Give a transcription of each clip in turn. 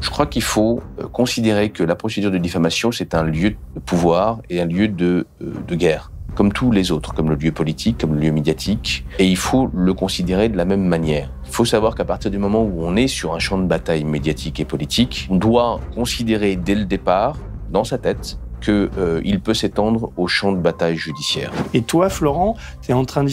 Je crois qu'il faut euh, considérer que la procédure de diffamation, c'est un lieu de pouvoir et un lieu de, euh, de guerre, comme tous les autres, comme le lieu politique, comme le lieu médiatique, et il faut le considérer de la même manière. Il faut savoir qu'à partir du moment où on est sur un champ de bataille médiatique et politique, on doit considérer dès le départ, dans sa tête, qu'il euh, peut s'étendre au champ de bataille judiciaire. Et toi, Florent, tu es en train de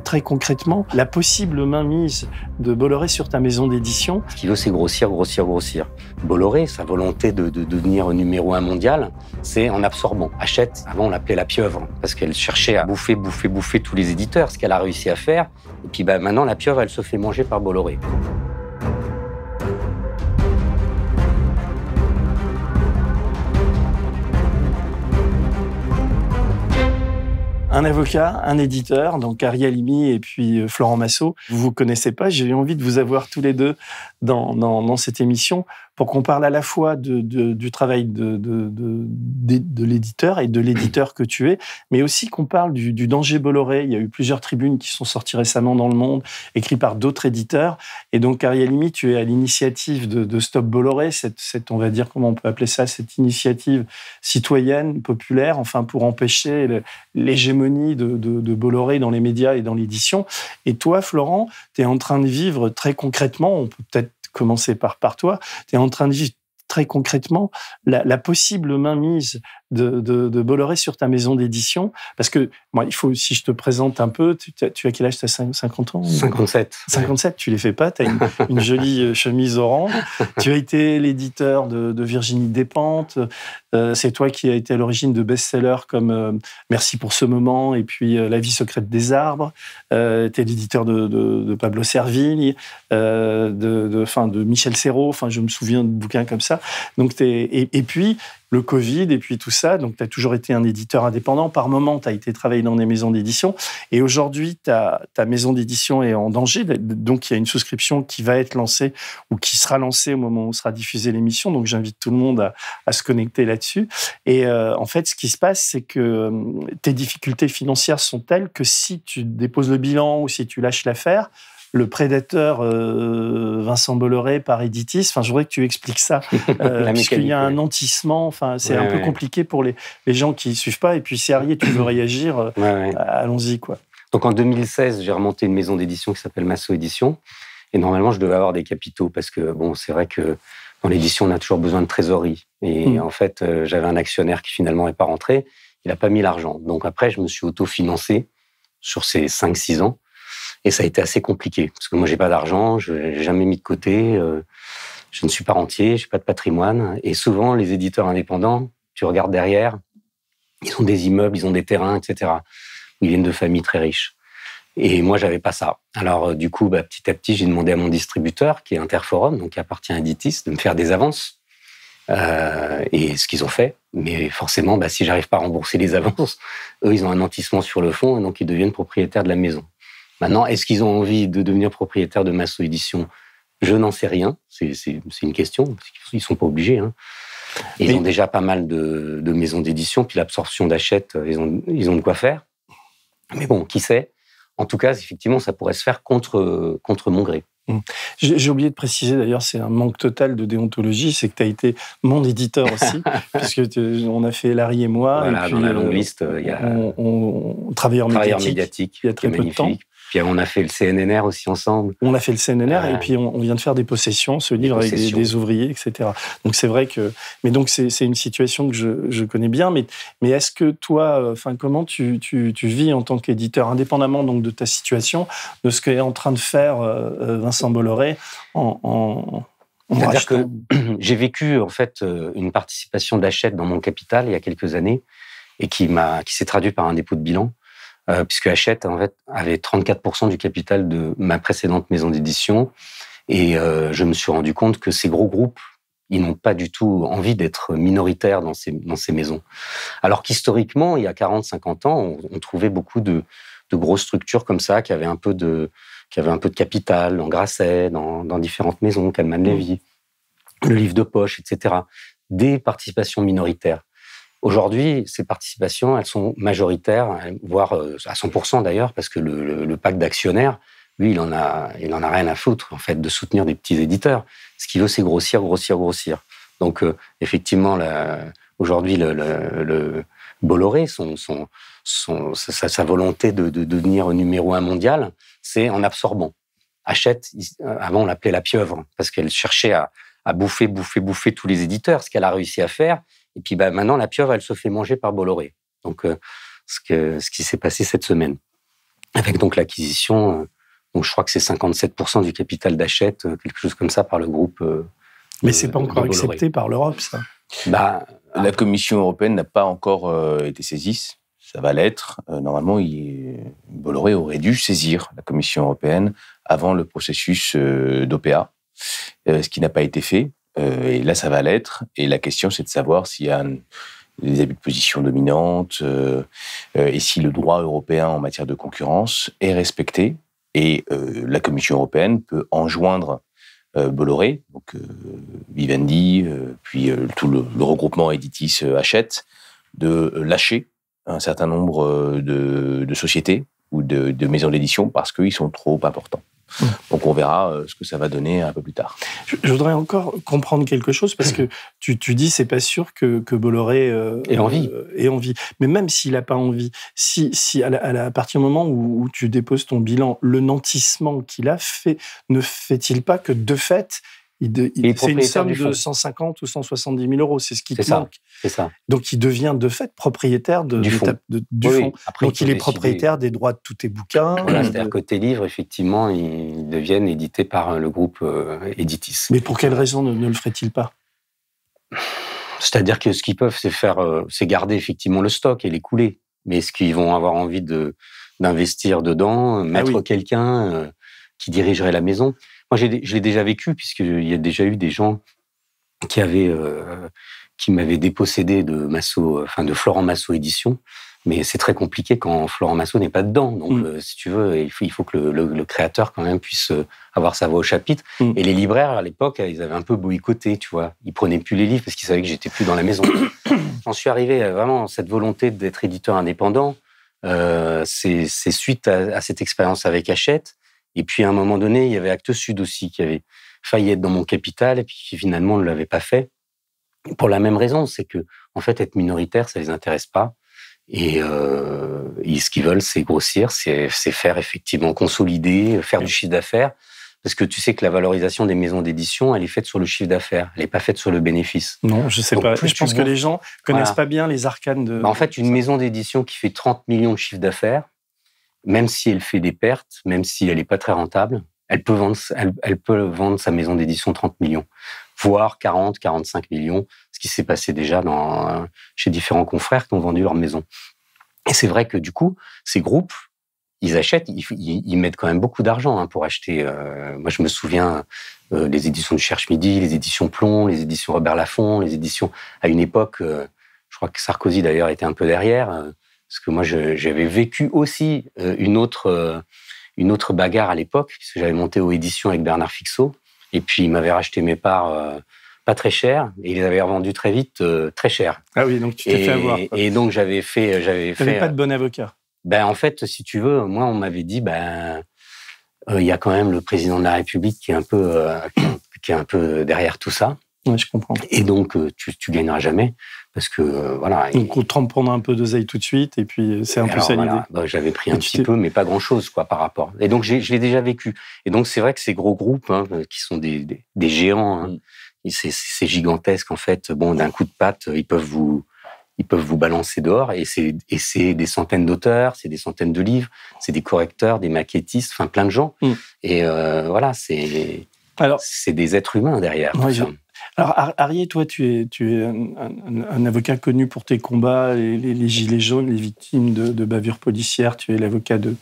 très concrètement la possible mainmise de Bolloré sur ta maison d'édition. Ce qu'il veut, c'est grossir, grossir, grossir. Bolloré, sa volonté de, devenir numéro un mondial, c'est en absorbant. Achète, avant on l'appelait la pieuvre, parce qu'elle cherchait à bouffer, bouffer, bouffer tous les éditeurs, ce qu'elle a réussi à faire. Et puis ben, maintenant, la pieuvre, elle se fait manger par Bolloré. un avocat, un éditeur, donc Ariel Imi et puis euh, Florent Massot. Vous vous connaissez pas, j'ai eu envie de vous avoir tous les deux dans, dans cette émission pour qu'on parle à la fois du travail de, l'éditeur et de l'éditeur que tu es, mais aussi qu'on parle du, danger Bolloré. Il y a eu plusieurs tribunes qui sont sorties récemment dans le monde, écrites par d'autres éditeurs. Et donc, Arialimi, tu es à l'initiative de, Stop Bolloré, cette, on va dire, comment on peut appeler ça, cette initiative citoyenne, populaire, enfin, pour empêcher l'hégémonie de Bolloré dans les médias et dans l'édition. Et toi, Florent, tu es en train de vivre très concrètement, on peut peut-être commencer par, par toi, tu es en train de dire très concrètement la, la possible mainmise de, de, Bolloré sur ta maison d'édition Parce que, moi, il faut, si je te présente un peu, tu, as quel âge Tu as 50 ans 57. 57, tu les fais pas, tu as une, jolie euh, chemise orange. Tu as été l'éditeur de, Virginie Despentes. Euh, c'est toi qui as été à l'origine de best-sellers comme euh, Merci pour ce moment et puis La vie secrète des arbres. tu es l'éditeur de, Pablo Servigne, de, fin, de Michel Serrault. Enfin, je me souviens de bouquins comme ça. Donc, et puis, le Covid et puis tout ça. Donc, tu as toujours été un éditeur indépendant. Par moment, tu as été travailler dans des maisons d'édition. Et aujourd'hui, ta, ta maison d'édition est en danger. Donc, il y a une souscription qui va être lancée ou qui sera lancée au moment où sera diffusée l'émission. Donc, j'invite tout le monde à, à se connecter là-dessus. Et euh, en fait, ce qui se passe, c'est que euh, tes difficultés financières sont telles que si tu déposes le bilan ou si tu lâches l'affaire, le prédateur euh, Vincent Bolloré par Editis. Enfin, je voudrais que tu expliques ça, euh, Parce qu'il y a un nantissement. Enfin, c'est un peu compliqué pour les, gens qui ne suivent pas. Et puis, Arie, tu veux réagir, euh, allons-y. quoi. Donc, en 2016, j'ai remonté une maison d'édition qui s'appelle Masso Édition. Et normalement, je devais avoir des capitaux, parce que, bon, c'est vrai que dans l'édition, on a toujours besoin de trésorerie. Et mmh. en fait, j'avais un actionnaire qui finalement n'est pas rentré. Il n'a pas mis l'argent. Donc après, je me suis autofinancé sur ces 5-6 ans. Et ça a été assez compliqué, parce que moi, j'ai pas d'argent, je n'ai jamais mis de côté, euh, je ne suis pas rentier, je n'ai pas de patrimoine. Et souvent, les éditeurs indépendants, tu regardes derrière, ils ont des immeubles, ils ont des terrains, etc. Ils viennent de familles très riches. Et moi, j'avais pas ça. Alors, euh, du coup, bah, petit à petit, j'ai demandé à mon distributeur, qui est Interforum, donc qui appartient à Editis, de me faire des avances. Euh, et ce qu'ils ont fait. Mais forcément, bah, si j'arrive pas à rembourser les avances, eux, ils ont un nantissement sur le fond et donc ils deviennent propriétaires de la maison. Maintenant, est-ce qu'ils ont envie de devenir propriétaires de Masso Édition Je n'en sais rien. C'est une question. Ils ne sont pas obligés. Hein. Ils ont déjà pas mal de, maisons d'édition, puis l'absorption d'achète, euh, ils ont, de quoi faire. Mais bon, qui sait En tout cas, effectivement, ça pourrait se faire contre, contre mon gré. Mmh. J'ai oublié de préciser d'ailleurs, c'est un manque total de déontologie, c'est que tu as été mon éditeur aussi, puisque on a fait Larry et moi. et puis, euh, liste, euh, a on, on, on, en médiatique, il y a très peu de temps. Puis euh, on a fait le CNNR aussi ensemble. On a fait le CNNR et euh, puis on, vient de faire des possessions, ce livre avec des, ouvriers, etc. Donc c'est vrai que. Mais donc c'est une situation que je, connais bien. Mais, mais est-ce que toi, euh, enfin, comment tu, vis en tant qu'éditeur, indépendamment donc de ta situation, de ce qu'est en train de faire Vincent Bolloré en, c'est-à-dire que j'ai vécu en fait une participation d'Achète dans mon capital il y a quelques années et qui m'a qui s'est traduite par un dépôt de bilan euh, puisque Hachette avait 34% du capital de ma précédente maison d'édition. Et euh, je me suis rendu compte que ces gros groupes, ils n'ont pas du tout envie d'être minoritaires dans ces, maisons. Alors qu'historiquement, il y a 40-50 ans, on, trouvait beaucoup de, grosses structures comme ça qui avaient un peu de, capital dans Grasset, dans, dans différentes maisons, Calman Levy, le livre de poche, etc. Des participations minoritaires. Aujourd'hui, ces participations, elles sont majoritaires, hein, voire euh, à 100% d'ailleurs, parce que le, le, pacte d'actionnaires, lui, il en, a, il en a rien à foutre, en fait, de soutenir des petits éditeurs. Ce qu'il veut, c'est grossir, grossir, grossir. Donc, euh, effectivement, aujourd'hui, le, Bolloré, sa, volonté de, devenir numéro un mondial, c'est en absorbant. Achète, euh, avant on l'appelait la pieuvre, parce qu'elle cherchait à bouffer, bouffer, bouffer tous les éditeurs. Ce qu'elle a réussi à faire, et puis bah, maintenant, la pieuvre, elle se fait manger par Bolloré. Donc, euh, ce, que, ce qui s'est passé cette semaine. Avec donc l'acquisition, euh, donc je crois que c'est 57% du capital d'achète, euh, quelque chose comme ça, par le groupe. Mais c'est pas encore accepté par l'Europe, ça bah, La Commission européenne n'a pas encore été saisie. Ça va l'être. normalement, Bolloré aurait dû saisir la Commission européenne avant le processus d'OPA, ce qui n'a pas été fait. Euh, et là, ça va l'être. Et la question, c'est de savoir s'il y a des abus de position dominante euh, euh, et si le droit européen en matière de concurrence est respecté. Et la Commission européenne peut enjoindre Bolloré, donc Vivendi, puis tout le, regroupement Editis Hachette, de lâcher un certain nombre de, sociétés ou de maisons d'édition parce qu'ils sont trop importants. Mmh. Donc on verra euh, ce que ça va donner un peu plus tard. Je, voudrais encore comprendre quelque chose parce mmh. que tu, tu dis c'est pas sûr que, que Bolloré euh, ait envie. Euh, envie. Mais même s'il n'a pas envie, si, si à, à, partir du moment où, tu déposes ton bilan, le nantissement qu'il a fait, ne fait-il pas que de fait c'est une somme de 150 ou 170 000 euros, c'est ce qui te manque. Ça. Donc il devient de fait propriétaire du fonds. Donc il, est propriétaire des droits de tous tes bouquins. C'est-à-dire que tes livres, effectivement, ils deviennent édités par euh, le groupe euh, Editis. Mais pour quelle raison ne, le ferait-il pas C'est-à-dire que ce qu'ils peuvent, c'est faire, euh, c'est garder effectivement le stock et l'écouler. Mais est ce qu'ils vont avoir envie de d'investir dedans, ah mettre quelqu'un qui dirigerait la maison moi, je l'ai déjà vécu, puisqu'il y a déjà eu des gens qui euh, m'avaient dépossédé de Masso, euh, de Florent Masso édition. Mais c'est très compliqué quand Florent Masso n'est pas dedans. Donc, mm. euh, si tu veux, il faut, que le, créateur quand même puisse avoir sa voix au chapitre. Mm. Et les libraires à l'époque, ils avaient un peu boycotté, tu vois. Ils prenaient plus les livres parce qu'ils savaient que j'étais plus dans la maison. J'en suis arrivé à vraiment cette volonté d'être éditeur indépendant. c'est suite à, cette expérience avec Hachette et puis à un moment donné, il y avait Actes Sud aussi qui avait failli être dans mon capital et puis qui finalement ne l'avait pas fait. Pour la même raison, c'est que en fait être minoritaire, ça les intéresse pas. Et, euh, ce qu'ils veulent, c'est grossir, c'est faire effectivement consolider, faire du chiffre d'affaires. Parce que tu sais que la valorisation des maisons d'édition, elle est faite sur le chiffre d'affaires, elle n'est pas faite sur le bénéfice. Non, je ne sais pas. Je pense que les gens connaissent pas bien les arcanes de. Bah, en fait, une maison d'édition qui fait 30 millions de chiffre d'affaires, même si elle fait des pertes, même si elle n'est pas très rentable, elle peut vendre, elle, peut vendre sa maison d'édition 30 millions, voire 40, 45 millions, ce qui s'est passé déjà dans, chez différents confrères qui ont vendu leur maison. Et c'est vrai que du coup, ces groupes, ils achètent, ils, mettent quand même beaucoup d'argent hein, pour acheter. Euh, moi, je me souviens des euh, les éditions du Cherche Midi, les éditions Plomb, les éditions Robert Laffont, les éditions à une époque. Euh, je crois que Sarkozy d'ailleurs était un peu derrière parce que moi j'avais vécu aussi euh, une autre euh, une autre bagarre à l'époque puisque j'avais monté aux éditions avec Bernard Fixot et puis il m'avait racheté mes parts euh, pas très chères, et il les avait revendues très vite très cher. Ah oui, donc tu t'es fait avoir. Et donc j'avais fait j'avais fait pas de bon avocat. Ben en fait, si tu veux, moi on m'avait dit ben il y a quand même le président de la République qui est un peu qui est un peu derrière tout ça. Oui, je comprends. Et donc, tu, tu gagneras jamais parce que euh, voilà. Donc on trempe prendre un peu d'oseille tout de suite et puis euh, c'est un peu ça l'idée. Bah, j'avais pris un petit peu, mais pas grand chose quoi par rapport. Et donc je l'ai déjà vécu. Et donc c'est vrai que ces gros groupes hein, euh, qui sont des, géants, hein, mm. c'est gigantesque en fait. Bon, d'un coup de patte, ils peuvent vous ils peuvent vous balancer dehors et c'est des centaines d'auteurs, c'est des centaines de livres, c'est des correcteurs, des maquettistes, enfin plein de gens. Mm. Et voilà, c'est c'est des êtres humains derrière. Alors, Arié, toi, tu es, tu es un, avocat connu pour tes combats, les, les, gilets jaunes, les victimes de, bavures policières. Tu es l'avocat de,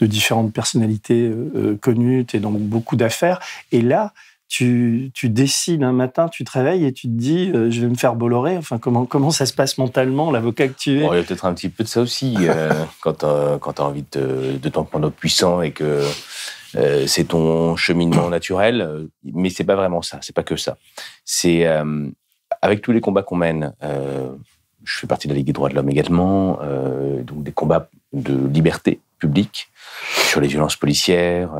différentes personnalités euh, euh, connues. Tu es dans beaucoup d'affaires. Et là, tu, décides un matin, tu te réveilles et tu te dis, euh, je vais me faire bolorer. Enfin, comment, comment ça se passe mentalement, l'avocat que tu es Il y a peut-être un petit peu de ça aussi. quand tu as, envie de, de t'en prendre puissant et que euh, c'est ton cheminement naturel, euh, mais c'est pas vraiment ça, c'est pas que ça. C'est euh, avec tous les combats qu'on mène, je fais partie de la Ligue des droits de l'homme également, donc des combats de liberté publique sur les violences policières,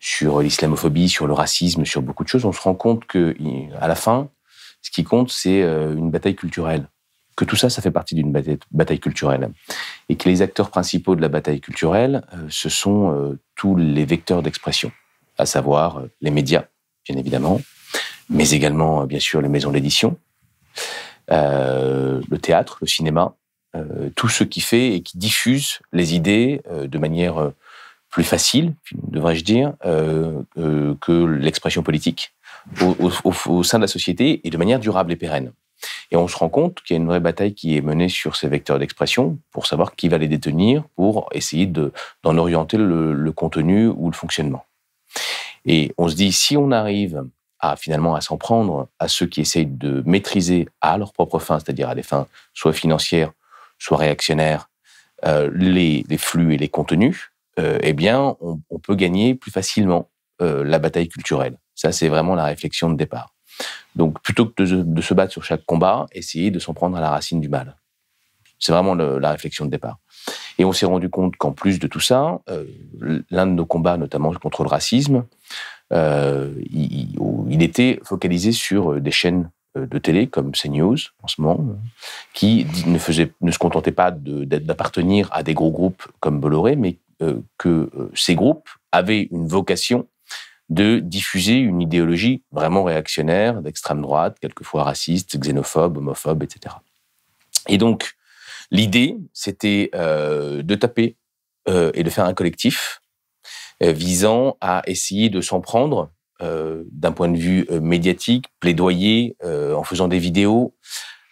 sur l'islamophobie, sur le racisme, sur beaucoup de choses. On se rend compte que à la fin, ce qui compte, c'est une bataille culturelle que tout ça, ça fait partie d'une bataille, culturelle. Et que les acteurs principaux de la bataille culturelle, euh, ce sont euh, tous les vecteurs d'expression, à savoir euh, les médias, bien évidemment, mais également, bien sûr, les maisons d'édition, le théâtre, le cinéma, tout ce qui fait et qui diffuse les idées de manière plus facile, devrais-je dire, que l'expression politique au sein de la société et de manière durable et pérenne. Et on se rend compte qu'il y a une vraie bataille qui est menée sur ces vecteurs d'expression pour savoir qui va les détenir, pour essayer d'en orienter le, contenu ou le fonctionnement. Et on se dit, si on arrive à finalement à s'en prendre à ceux qui essayent de maîtriser à leur propre fins, c'est-à-dire à des fins soit financières, soit réactionnaires, euh, les, flux et les contenus, euh, eh bien, on, peut gagner plus facilement euh, la bataille culturelle. Ça, c'est vraiment la réflexion de départ. Donc plutôt que de, se battre sur chaque combat, essayer de s'en prendre à la racine du mal. C'est vraiment la réflexion de départ. Et on s'est rendu compte qu'en plus de tout ça, euh, l'un de nos combats, notamment contre le racisme, euh, il, était focalisé sur euh, des chaînes de télé comme CNews en ce moment, qui ne, se contentaient pas d'appartenir à des gros groupes comme Bolloré, mais que ces groupes avaient une vocation de diffuser une idéologie vraiment réactionnaire, d'extrême droite, quelquefois raciste, xénophobe, homophobe, etc. Et donc, l'idée, c'était euh, de taper euh, et de faire un collectif euh, visant à essayer de s'en prendre d'un point de vue médiatique, plaidoyer, en faisant des vidéos,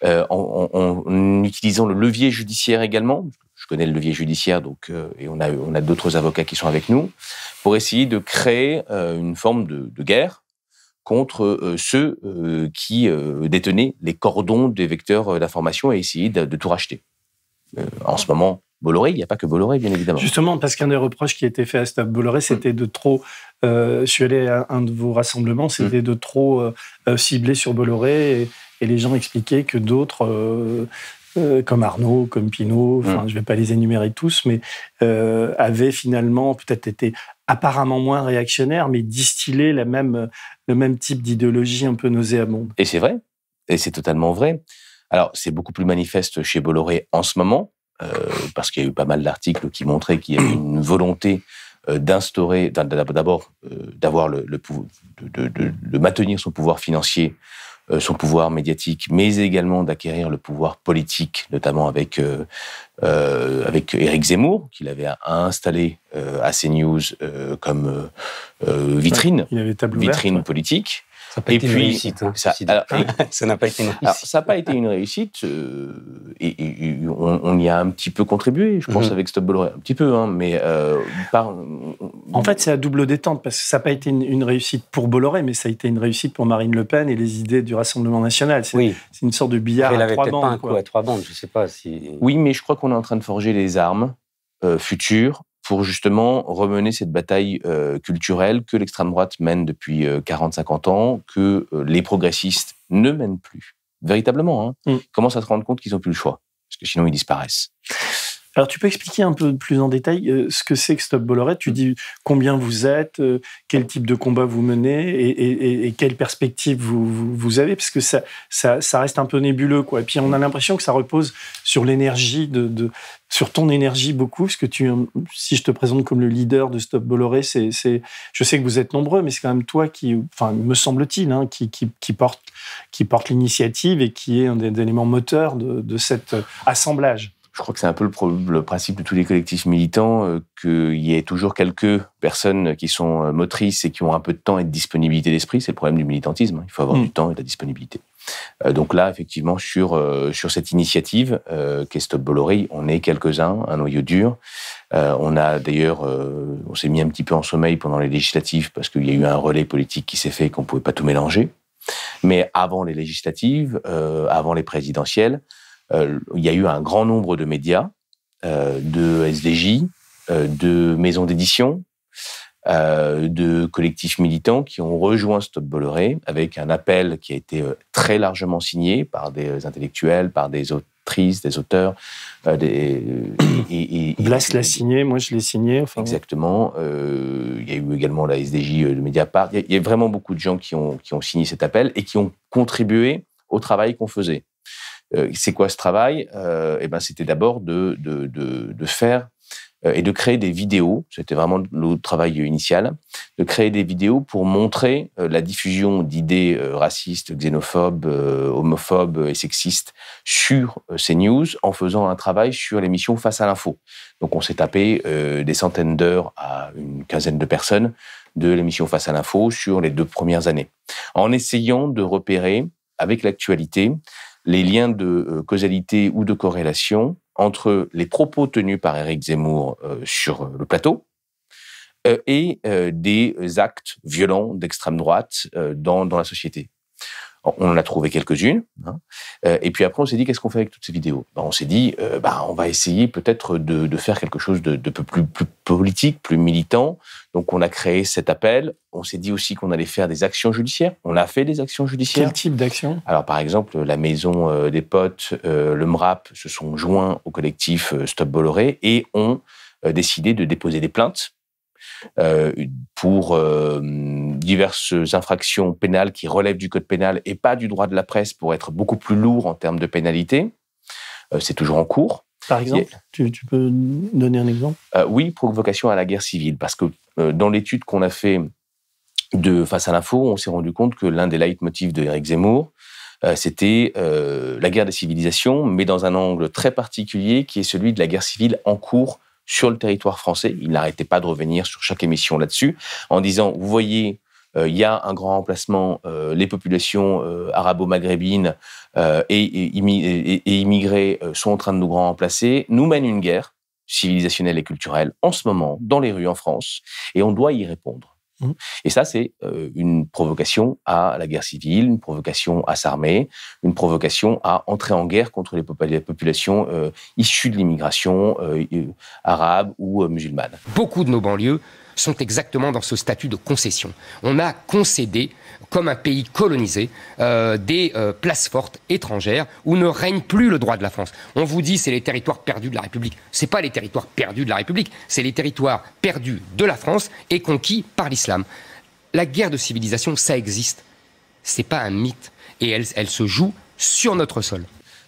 en, utilisant le levier judiciaire également connais le levier judiciaire, donc, euh, et on a, on a d'autres avocats qui sont avec nous, pour essayer de créer euh, une forme de, guerre contre euh, ceux qui détenaient les cordons des vecteurs d'information et essayer de, tout racheter. en ce moment, Bolloré, il n'y a pas que Bolloré, bien évidemment. Justement, parce qu'un des reproches qui était fait à Stop Bolloré, c'était de trop. je suis allé à un de vos rassemblements, c'était de trop cibler sur Bolloré et, les gens expliquaient que d'autres euh, comme Arnaud, comme Pinault, mm. je ne vais pas les énumérer tous, mais euh, avaient finalement peut-être été apparemment moins réactionnaires, mais distillé même, le même type d'idéologie un peu nauséabonde. Et c'est vrai, et c'est totalement vrai. Alors, c'est beaucoup plus manifeste chez Bolloré en ce moment, euh, parce qu'il y a eu pas mal d'articles qui montraient qu'il y avait une volonté d'instaurer, d'abord, d'avoir le, de maintenir son pouvoir financier euh, son pouvoir médiatique, mais également d'acquérir le pouvoir politique, notamment avec euh, euh, avec Éric Zemmour, qu'il avait installé à CNews comme vitrine, vitrine politique. Ça n'a pas, été une réussite. ça n'a pas été une réussite. ça n'a pas été une réussite, et, on, y a un petit peu contribué, je pense, mhm. avec Stop Bolloré, un petit peu, hein, mais euh, En fait, c'est à double détente, parce que ça n'a pas été une, réussite pour Bolloré, mais ça a été une réussite pour Marine Le Pen et les idées du Rassemblement national. C'est une sorte de billard à trois bandes. trois bandes, je sais pas si... Oui, mais je crois qu'on est en train de forger les armes euh, futures pour justement remener cette bataille euh, culturelle que l'extrême droite mène depuis 40-50 euh, ans, que euh, les progressistes ne mènent plus, véritablement, hein, mm. commencent à se rendre compte qu'ils n'ont plus le choix, parce que sinon ils disparaissent. Alors, tu peux expliquer un peu plus en détail euh, ce que c'est que Stop Bolloré Tu mm. dis combien vous êtes, euh, quel type de combat vous menez et, quelles et, quelle perspective vous, avez, parce que ça, reste un peu nébuleux. Quoi. Et puis, on a l'impression que ça repose sur l'énergie, de, sur ton énergie beaucoup, parce que euh, si je te présente comme le leader de Stop Bolloré, c'est, je sais que vous êtes nombreux, mais c'est quand même toi qui, enfin, me semble-t-il, hein, qui, porte, qui porte l'initiative et qui est un des, éléments moteurs de, de cet assemblage je crois que c'est un peu le, principe de tous les collectifs militants, euh, qu'il y ait toujours quelques personnes qui sont euh, motrices et qui ont un peu de temps et de disponibilité d'esprit. C'est le problème du militantisme. Hein. Il faut avoir mm. du temps et de la disponibilité. Euh, donc là, effectivement, sur, cette initiative qu'est Stop Bolloré, on est quelques-uns, un noyau dur. on a d'ailleurs, on s'est mis un petit peu en sommeil pendant les législatives parce qu'il y a eu un relais politique qui s'est fait et qu'on pouvait pas tout mélanger. Mais avant les législatives, avant les présidentielles, euh, il y a eu un grand nombre de médias, euh, de SDJ, euh, de maisons d'édition, de collectifs militants qui ont rejoint Stop Bolloré avec un appel qui a été très largement signé par des intellectuels, par des autrices, des auteurs. Blas l'a signé, moi je l'ai signé. exactement. il y a eu également la SDJ de Mediapart. Il y, a, vraiment beaucoup de gens qui ont signé cet appel et qui ont contribué au travail qu'on faisait. Euh, c'est quoi ce travail euh, Eh ben, c'était d'abord de, de, faire euh, et de créer des vidéos. C'était vraiment le travail initial, de créer des vidéos pour montrer la diffusion d'idées racistes, xénophobes, homophobes et sexistes sur ces news en faisant un travail sur l'émission Face à l'info. Donc, on s'est tapé des centaines d'heures à une quinzaine de personnes de l'émission Face à l'info sur les deux premières années, en essayant de repérer avec l'actualité les liens de euh, causalité ou de corrélation entre les propos tenus par Éric Zemmour euh, sur euh, le plateau et des actes violents d'extrême droite dans, dans la société on en a trouvé quelques-unes. Hein. Euh, et puis après, on s'est dit, qu'est-ce qu'on fait avec toutes ces vidéos bah, On s'est dit, euh, bah, on va essayer peut-être de, faire quelque chose de, de plus, plus, politique, plus militant. Donc, on a créé cet appel. On s'est dit aussi qu'on allait faire des actions judiciaires. On a fait des actions judiciaires. Quel type d'action Alors, par exemple, la Maison euh, des Potes, le MRAP se sont joints au collectif Stop Bolloré et ont décidé de déposer des plaintes euh, pour euh, diverses infractions pénales qui relèvent du code pénal et pas du droit de la presse pour être beaucoup plus lourd en termes de pénalité. Euh, c'est toujours en cours. Par exemple, tu, peux donner un exemple Oui, provocation à la guerre civile, parce que dans l'étude qu'on a fait de Face à l'info, on s'est rendu compte que l'un des leitmotifs de Eric Zemmour, c'était la guerre des civilisations, mais dans un angle très particulier qui est celui de la guerre civile en cours sur le territoire français. Il n'arrêtait pas de revenir sur chaque émission là-dessus en disant, vous voyez, euh, il y a un grand remplacement, euh, les populations euh, arabo-maghrébines et, et, immigrées sont en train de nous grand remplacer, nous mène une guerre civilisationnelle et culturelle en ce moment dans les rues en France, et on doit y répondre. Mmh. Et ça, c'est euh, une provocation à la guerre civile, une provocation à s'armer, une provocation à entrer en guerre contre les, populations euh, issues de l'immigration euh, arabe ou musulmane. Beaucoup de nos banlieues sont exactement dans ce statut de concession. On a concédé, comme un pays colonisé, euh, des euh, places fortes étrangères où ne règne plus le droit de la France. On vous dit c'est les territoires perdus de la République. C'est pas les territoires perdus de la République, c'est les territoires perdus de la France et conquis par l'islam. La guerre de civilisation, ça existe. n'est pas un mythe et elle se joue sur notre sol.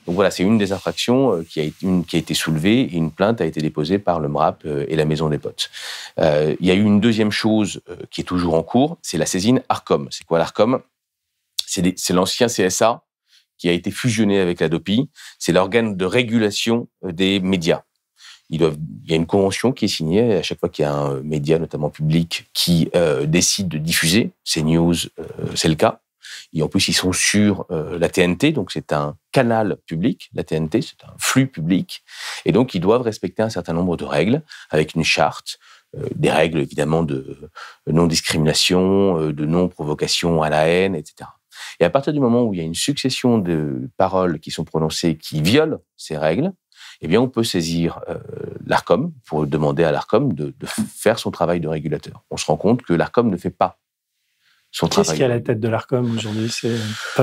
Donc voilà, c'est une des infractions euh, qui a, une, qui a été soulevée et une plainte a été déposée par le MRAP euh, et la Maison des Potes. Euh, il y a eu une deuxième chose qui est toujours en cours, c'est la saisine ARCOM. C'est quoi l'ARCOM C'est l'ancien CSA qui a été fusionné avec la DOPI. C'est l'organe de régulation des médias. doivent, il y a une convention qui est signée à chaque fois qu'il y a un média, notamment public, qui décide de diffuser ces news, euh, c'est le cas. Et en plus, ils sont sur euh, la TNT, donc c'est un canal public. La TNT, c'est un flux public. Et donc, ils doivent respecter un certain nombre de règles avec une charte, euh, des règles évidemment de euh, non-discrimination, de non-provocation à la haine, etc. Et à partir du moment où il y a une succession de paroles qui sont prononcées qui violent ces règles, eh bien, on peut saisir l'ARCOM pour demander à l'ARCOM de, de, faire son travail de régulateur. On se rend compte que l'ARCOM ne fait pas Qu'est-ce travail. Qu'est-ce qui est à la tête de l'Arcom aujourd'hui C'est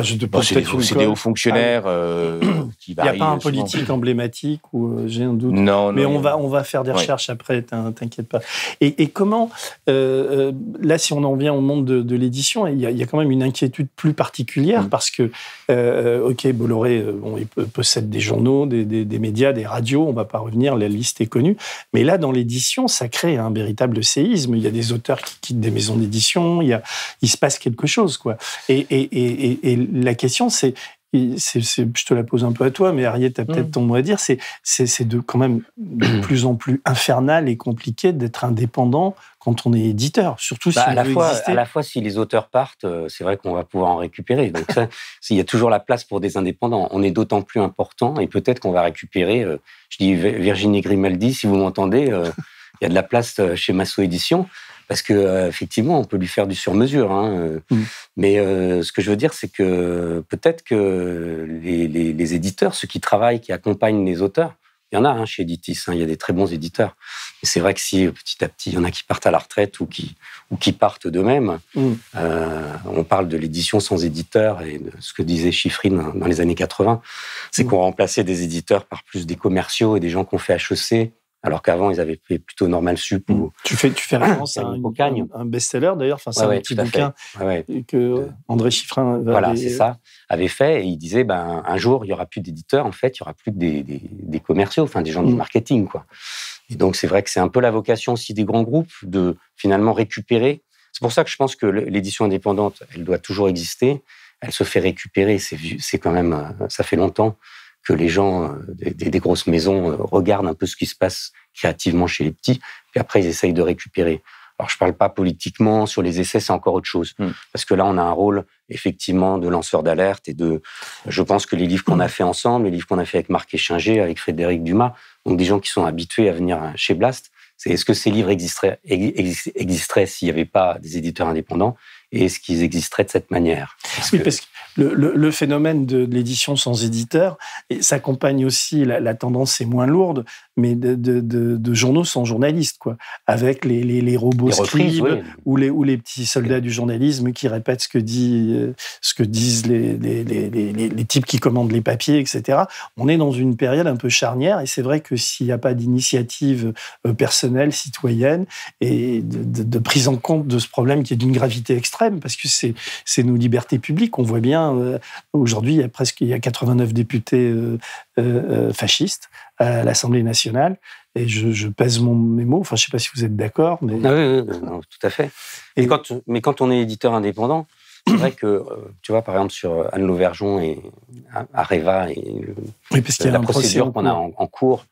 je des, des hauts fonctionnaires ah euh, qui Il n'y a pas un politique emblématique euh, j'ai un doute. Non, Mais on va on va faire des recherches après. T'inquiète pas. Et, comment euh, là, si on en vient au monde de, l'édition, il y, a, quand même une inquiétude plus particulière mm. parce que ok, Bolloré, il possède des journaux, des, des, médias, des radios. On ne va pas revenir, la liste est connue. Mais là, dans l'édition, ça crée un véritable séisme. Il y a des auteurs qui quittent des maisons d'édition. Il il passe quelque chose, quoi. Et, et, et, la question, c'est, je te la pose un peu à toi, mais Ariette, tu as peut-être mm. ton mot à dire, c'est, c'est, de, quand même de mm. plus en plus infernal et compliqué d'être indépendant quand on est éditeur, surtout bah, si à la fois, À la fois, si les auteurs partent, euh, c'est vrai qu'on va pouvoir en récupérer. Donc ça, il y a toujours la place pour des indépendants. On est d'autant plus important et peut-être qu'on va récupérer, euh, je dis Virginie Grimaldi, si vous m'entendez, euh, il y a de la place chez Masso Édition. Parce que euh, effectivement, on peut lui faire du sur-mesure. Hein, euh. mm. Mais euh, ce que je veux dire, c'est que peut-être que les, éditeurs, ceux qui travaillent, qui accompagnent les auteurs, il y en a hein, chez Editis, hein, il y a des très bons éditeurs. Mais c'est vrai que si petit à petit, il y en a qui partent à la retraite ou qui, ou qui partent d'eux-mêmes, mm. on parle de l'édition sans éditeur et de ce que disait Chiffrine dans les années 80, c'est mm. qu'on remplaçait des éditeurs par plus des commerciaux et des gens qu'on fait à HEC alors qu'avant ils avaient fait plutôt Normal Sup mmh. tu fais tu fais ah, référence à un, best-seller d'ailleurs enfin c'est un petit bouquin que euh, André Chiffrin voilà c'est ça avait fait et il disait ben un jour il y aura plus d'éditeurs en fait il y aura plus que des, des, commerciaux enfin des gens du mmh. marketing quoi et donc c'est vrai que c'est un peu la vocation aussi des grands groupes de finalement récupérer c'est pour ça que je pense que l'édition indépendante elle doit toujours exister elle se fait récupérer c'est c'est quand même euh, ça fait longtemps que les gens euh, des, grosses maisons euh, regardent un peu ce qui se passe créativement chez les petits, puis après ils essayent de récupérer. Alors je ne parle pas politiquement, sur les essais c'est encore autre chose, hmm. parce que là on a un rôle effectivement de lanceur d'alerte et de. Je pense que les livres qu'on a fait ensemble, les livres qu'on a fait avec Marc Échinger, avec Frédéric Dumas, donc des gens qui sont habitués à venir euh, chez Blast, c'est est-ce que ces livres existeraient, s'il n'y avait pas des éditeurs indépendants et est-ce qu'ils existeraient de cette manière le, phénomène de, l'édition sans éditeur s'accompagne aussi, la, tendance est moins lourde, mais de, de, de, journaux sans journalistes, quoi, avec les, les, les robots scribes ou, les, ou les petits soldats du journalisme qui répètent ce que, dit, euh, ce que disent les, les, types qui commandent les papiers, etc. On est dans une période un peu charnière, et c'est vrai que s'il n'y a pas d'initiative euh, personnelle, citoyenne, et de, prise en compte de ce problème qui est d'une gravité extrême, parce que c'est, c'est nos libertés publiques, on voit bien, euh, aujourd'hui, il y a presque il y a 89 députés euh, euh, fasciste à l'Assemblée nationale. Et je, pèse mon, mes mots. Enfin, je ne sais pas si vous êtes d'accord, mais ah tout à fait. Et quand, mais quand on est éditeur indépendant, c'est vrai que, euh, tu vois, par exemple, sur Anne Lauvergeon et Areva et la procédure qu'on a en, cours,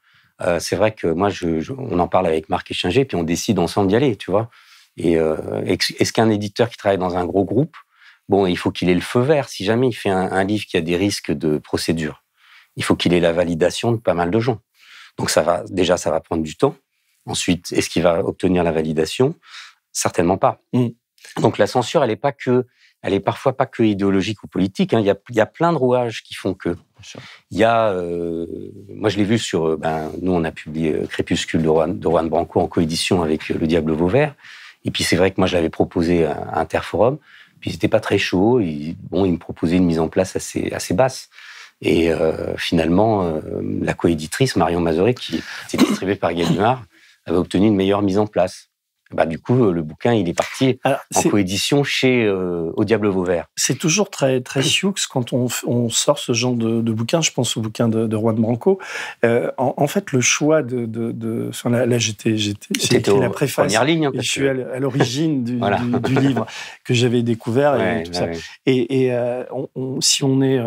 c'est vrai que moi, je, on en parle avec Marc Échinger, puis on décide ensemble d'y aller, tu vois. Et est-ce qu'un éditeur qui travaille dans un gros groupe, bon, il faut qu'il ait le feu vert. Si jamais il fait un, un livre qui a des risques de procédure, il faut qu'il ait la validation de pas mal de gens. Donc ça va déjà ça va prendre du temps. Ensuite, est-ce qu'il va obtenir la validation Certainement pas. Mm. Donc la censure, elle n'est pas que, elle est parfois pas que idéologique ou politique. Hein. Il, y a, il, y a, plein de rouages qui font que. Il y a, euh, moi je l'ai vu sur, euh, ben, nous on a publié euh, Crépuscule de Juan, de Branco en coédition avec Le Diable Vauvert. Et puis c'est vrai que moi je l'avais proposé à Interforum. Puis c'était pas très chaud. Et, bon, il me proposait une mise en place assez assez basse. Et euh, finalement, euh, la coéditrice Marion Mazoré, qui s'est distribuée par Gallimard, avait obtenu une meilleure mise en place bah, du coup, euh, le bouquin, il est parti en coédition chez euh, Au Diable Vauvert. C'est toujours très, très sioux quand on, sort ce genre de, bouquin. Je pense au bouquin de, de Juan Branco. Euh, en, fait, le choix de. de, de enfin, là, j'étais, écrit la préface. Première ligne, hein, je suis à, l'origine du, livre que j'avais découvert et si on est,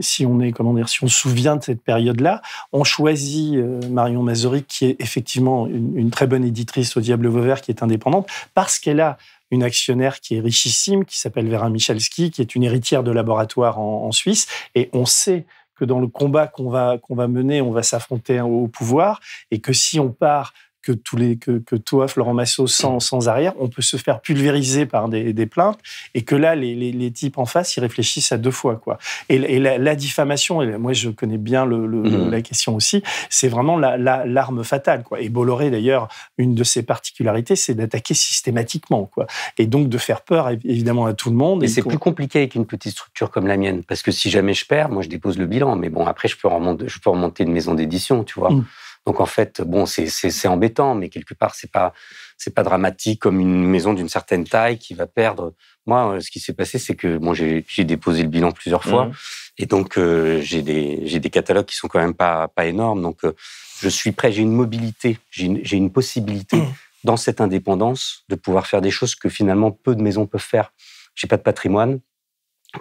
si on est, comment dire, si on se souvient de cette période-là, on choisit Marion Mazoric, qui est effectivement une, très bonne éditrice au Diable Vauvert, qui indépendante parce qu'elle a une actionnaire qui est richissime, qui s'appelle Vera Michalski, qui est une héritière de laboratoire en, Suisse. Et on sait que dans le combat va, qu'on va mener, on va s'affronter au pouvoir et que si on part que, tous les, que, toi, Florent Massot, sans, mm. sans, arrière, on peut se faire pulvériser par des, des plaintes et que là, les, les, les, types en face, ils réfléchissent à deux fois. Quoi. Et, la, diffamation, et moi je connais bien le, mm. la question aussi, c'est vraiment l'arme la, fatale. Quoi. Et Bolloré, d'ailleurs, une de ses particularités, c'est d'attaquer systématiquement. Quoi. Et donc de faire peur, évidemment, à tout le monde. Et, c'est plus compliqué avec une petite structure comme la mienne, parce que si jamais je perds, moi je dépose le bilan, mais bon, après je peux remonter, je peux remonter une maison d'édition, tu vois. Mm. Donc en fait, bon, c'est embêtant, mais quelque part, c'est pas c'est pas dramatique comme une maison d'une certaine taille qui va perdre. Moi, euh, ce qui s'est passé, c'est que bon, j'ai déposé le bilan plusieurs fois, mmh. et donc euh, j'ai des, j'ai des catalogues qui sont quand même pas pas énormes. Donc euh, je suis prêt, j'ai une mobilité, j'ai une, possibilité mmh. dans cette indépendance de pouvoir faire des choses que finalement peu de maisons peuvent faire. J'ai pas de patrimoine,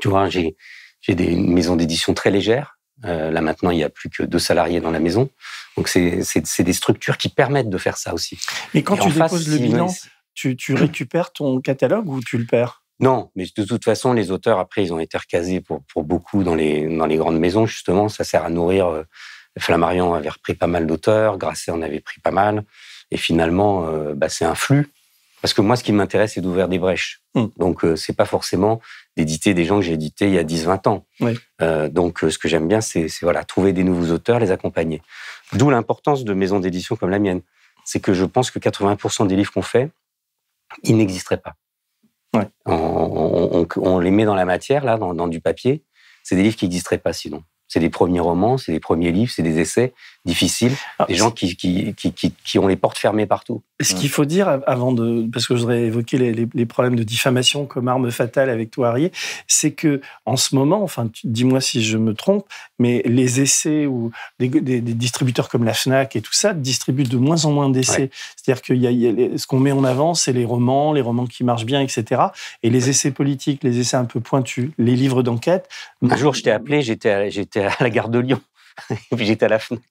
tu vois, j'ai j'ai des maisons d'édition très légères euh, là maintenant, il n'y a plus que deux salariés dans la maison. Donc c'est des structures qui permettent de faire ça aussi. Mais quand tu déposes le bilan, tu, récupères ton catalogue ou tu le perds non, mais de toute façon, les auteurs, après, ils ont été recasés pour, beaucoup dans les, dans les grandes maisons, justement. Ça sert à nourrir. Euh, Flammarion avait repris pas mal d'auteurs, Grasset en avait pris pas mal. Et finalement, euh, bah, c'est un flux. Parce que moi, ce qui m'intéresse, c'est d'ouvrir des brèches. Hmm. Donc, ce euh, c'est pas forcément d'éditer des gens que j'ai édités il y a 10-20 ans. Euh, donc, euh, ce que j'aime bien, c'est voilà, trouver des nouveaux auteurs, les accompagner. D'où l'importance de maisons d'édition comme la mienne. C'est que je pense que 80% des livres qu'on fait, ils n'existeraient pas. On, les met dans la matière, là, dans, dans du papier. C'est des livres qui n'existeraient pas sinon. C'est des premiers romans, c'est des premiers livres, c'est des essais, difficile, des gens qui, qui, ont les portes fermées partout. Ce qu'il faut dire avant de, parce que je voudrais évoquer les, problèmes de diffamation comme arme fatale avec toi, Harry, c'est que en ce moment, enfin, dis-moi si je me trompe, mais les essais ou des, distributeurs comme la Fnac et tout ça distribuent de moins en moins d'essais. C'est-à-dire que ce qu'on met en avant, c'est les romans, les romans qui marchent bien, etc. Et les essais politiques, les essais un peu pointus, les livres d'enquête. Un jour, je t'ai appelé, j'étais j'étais à la gare de Lyon. et puis j'étais à la Fnac.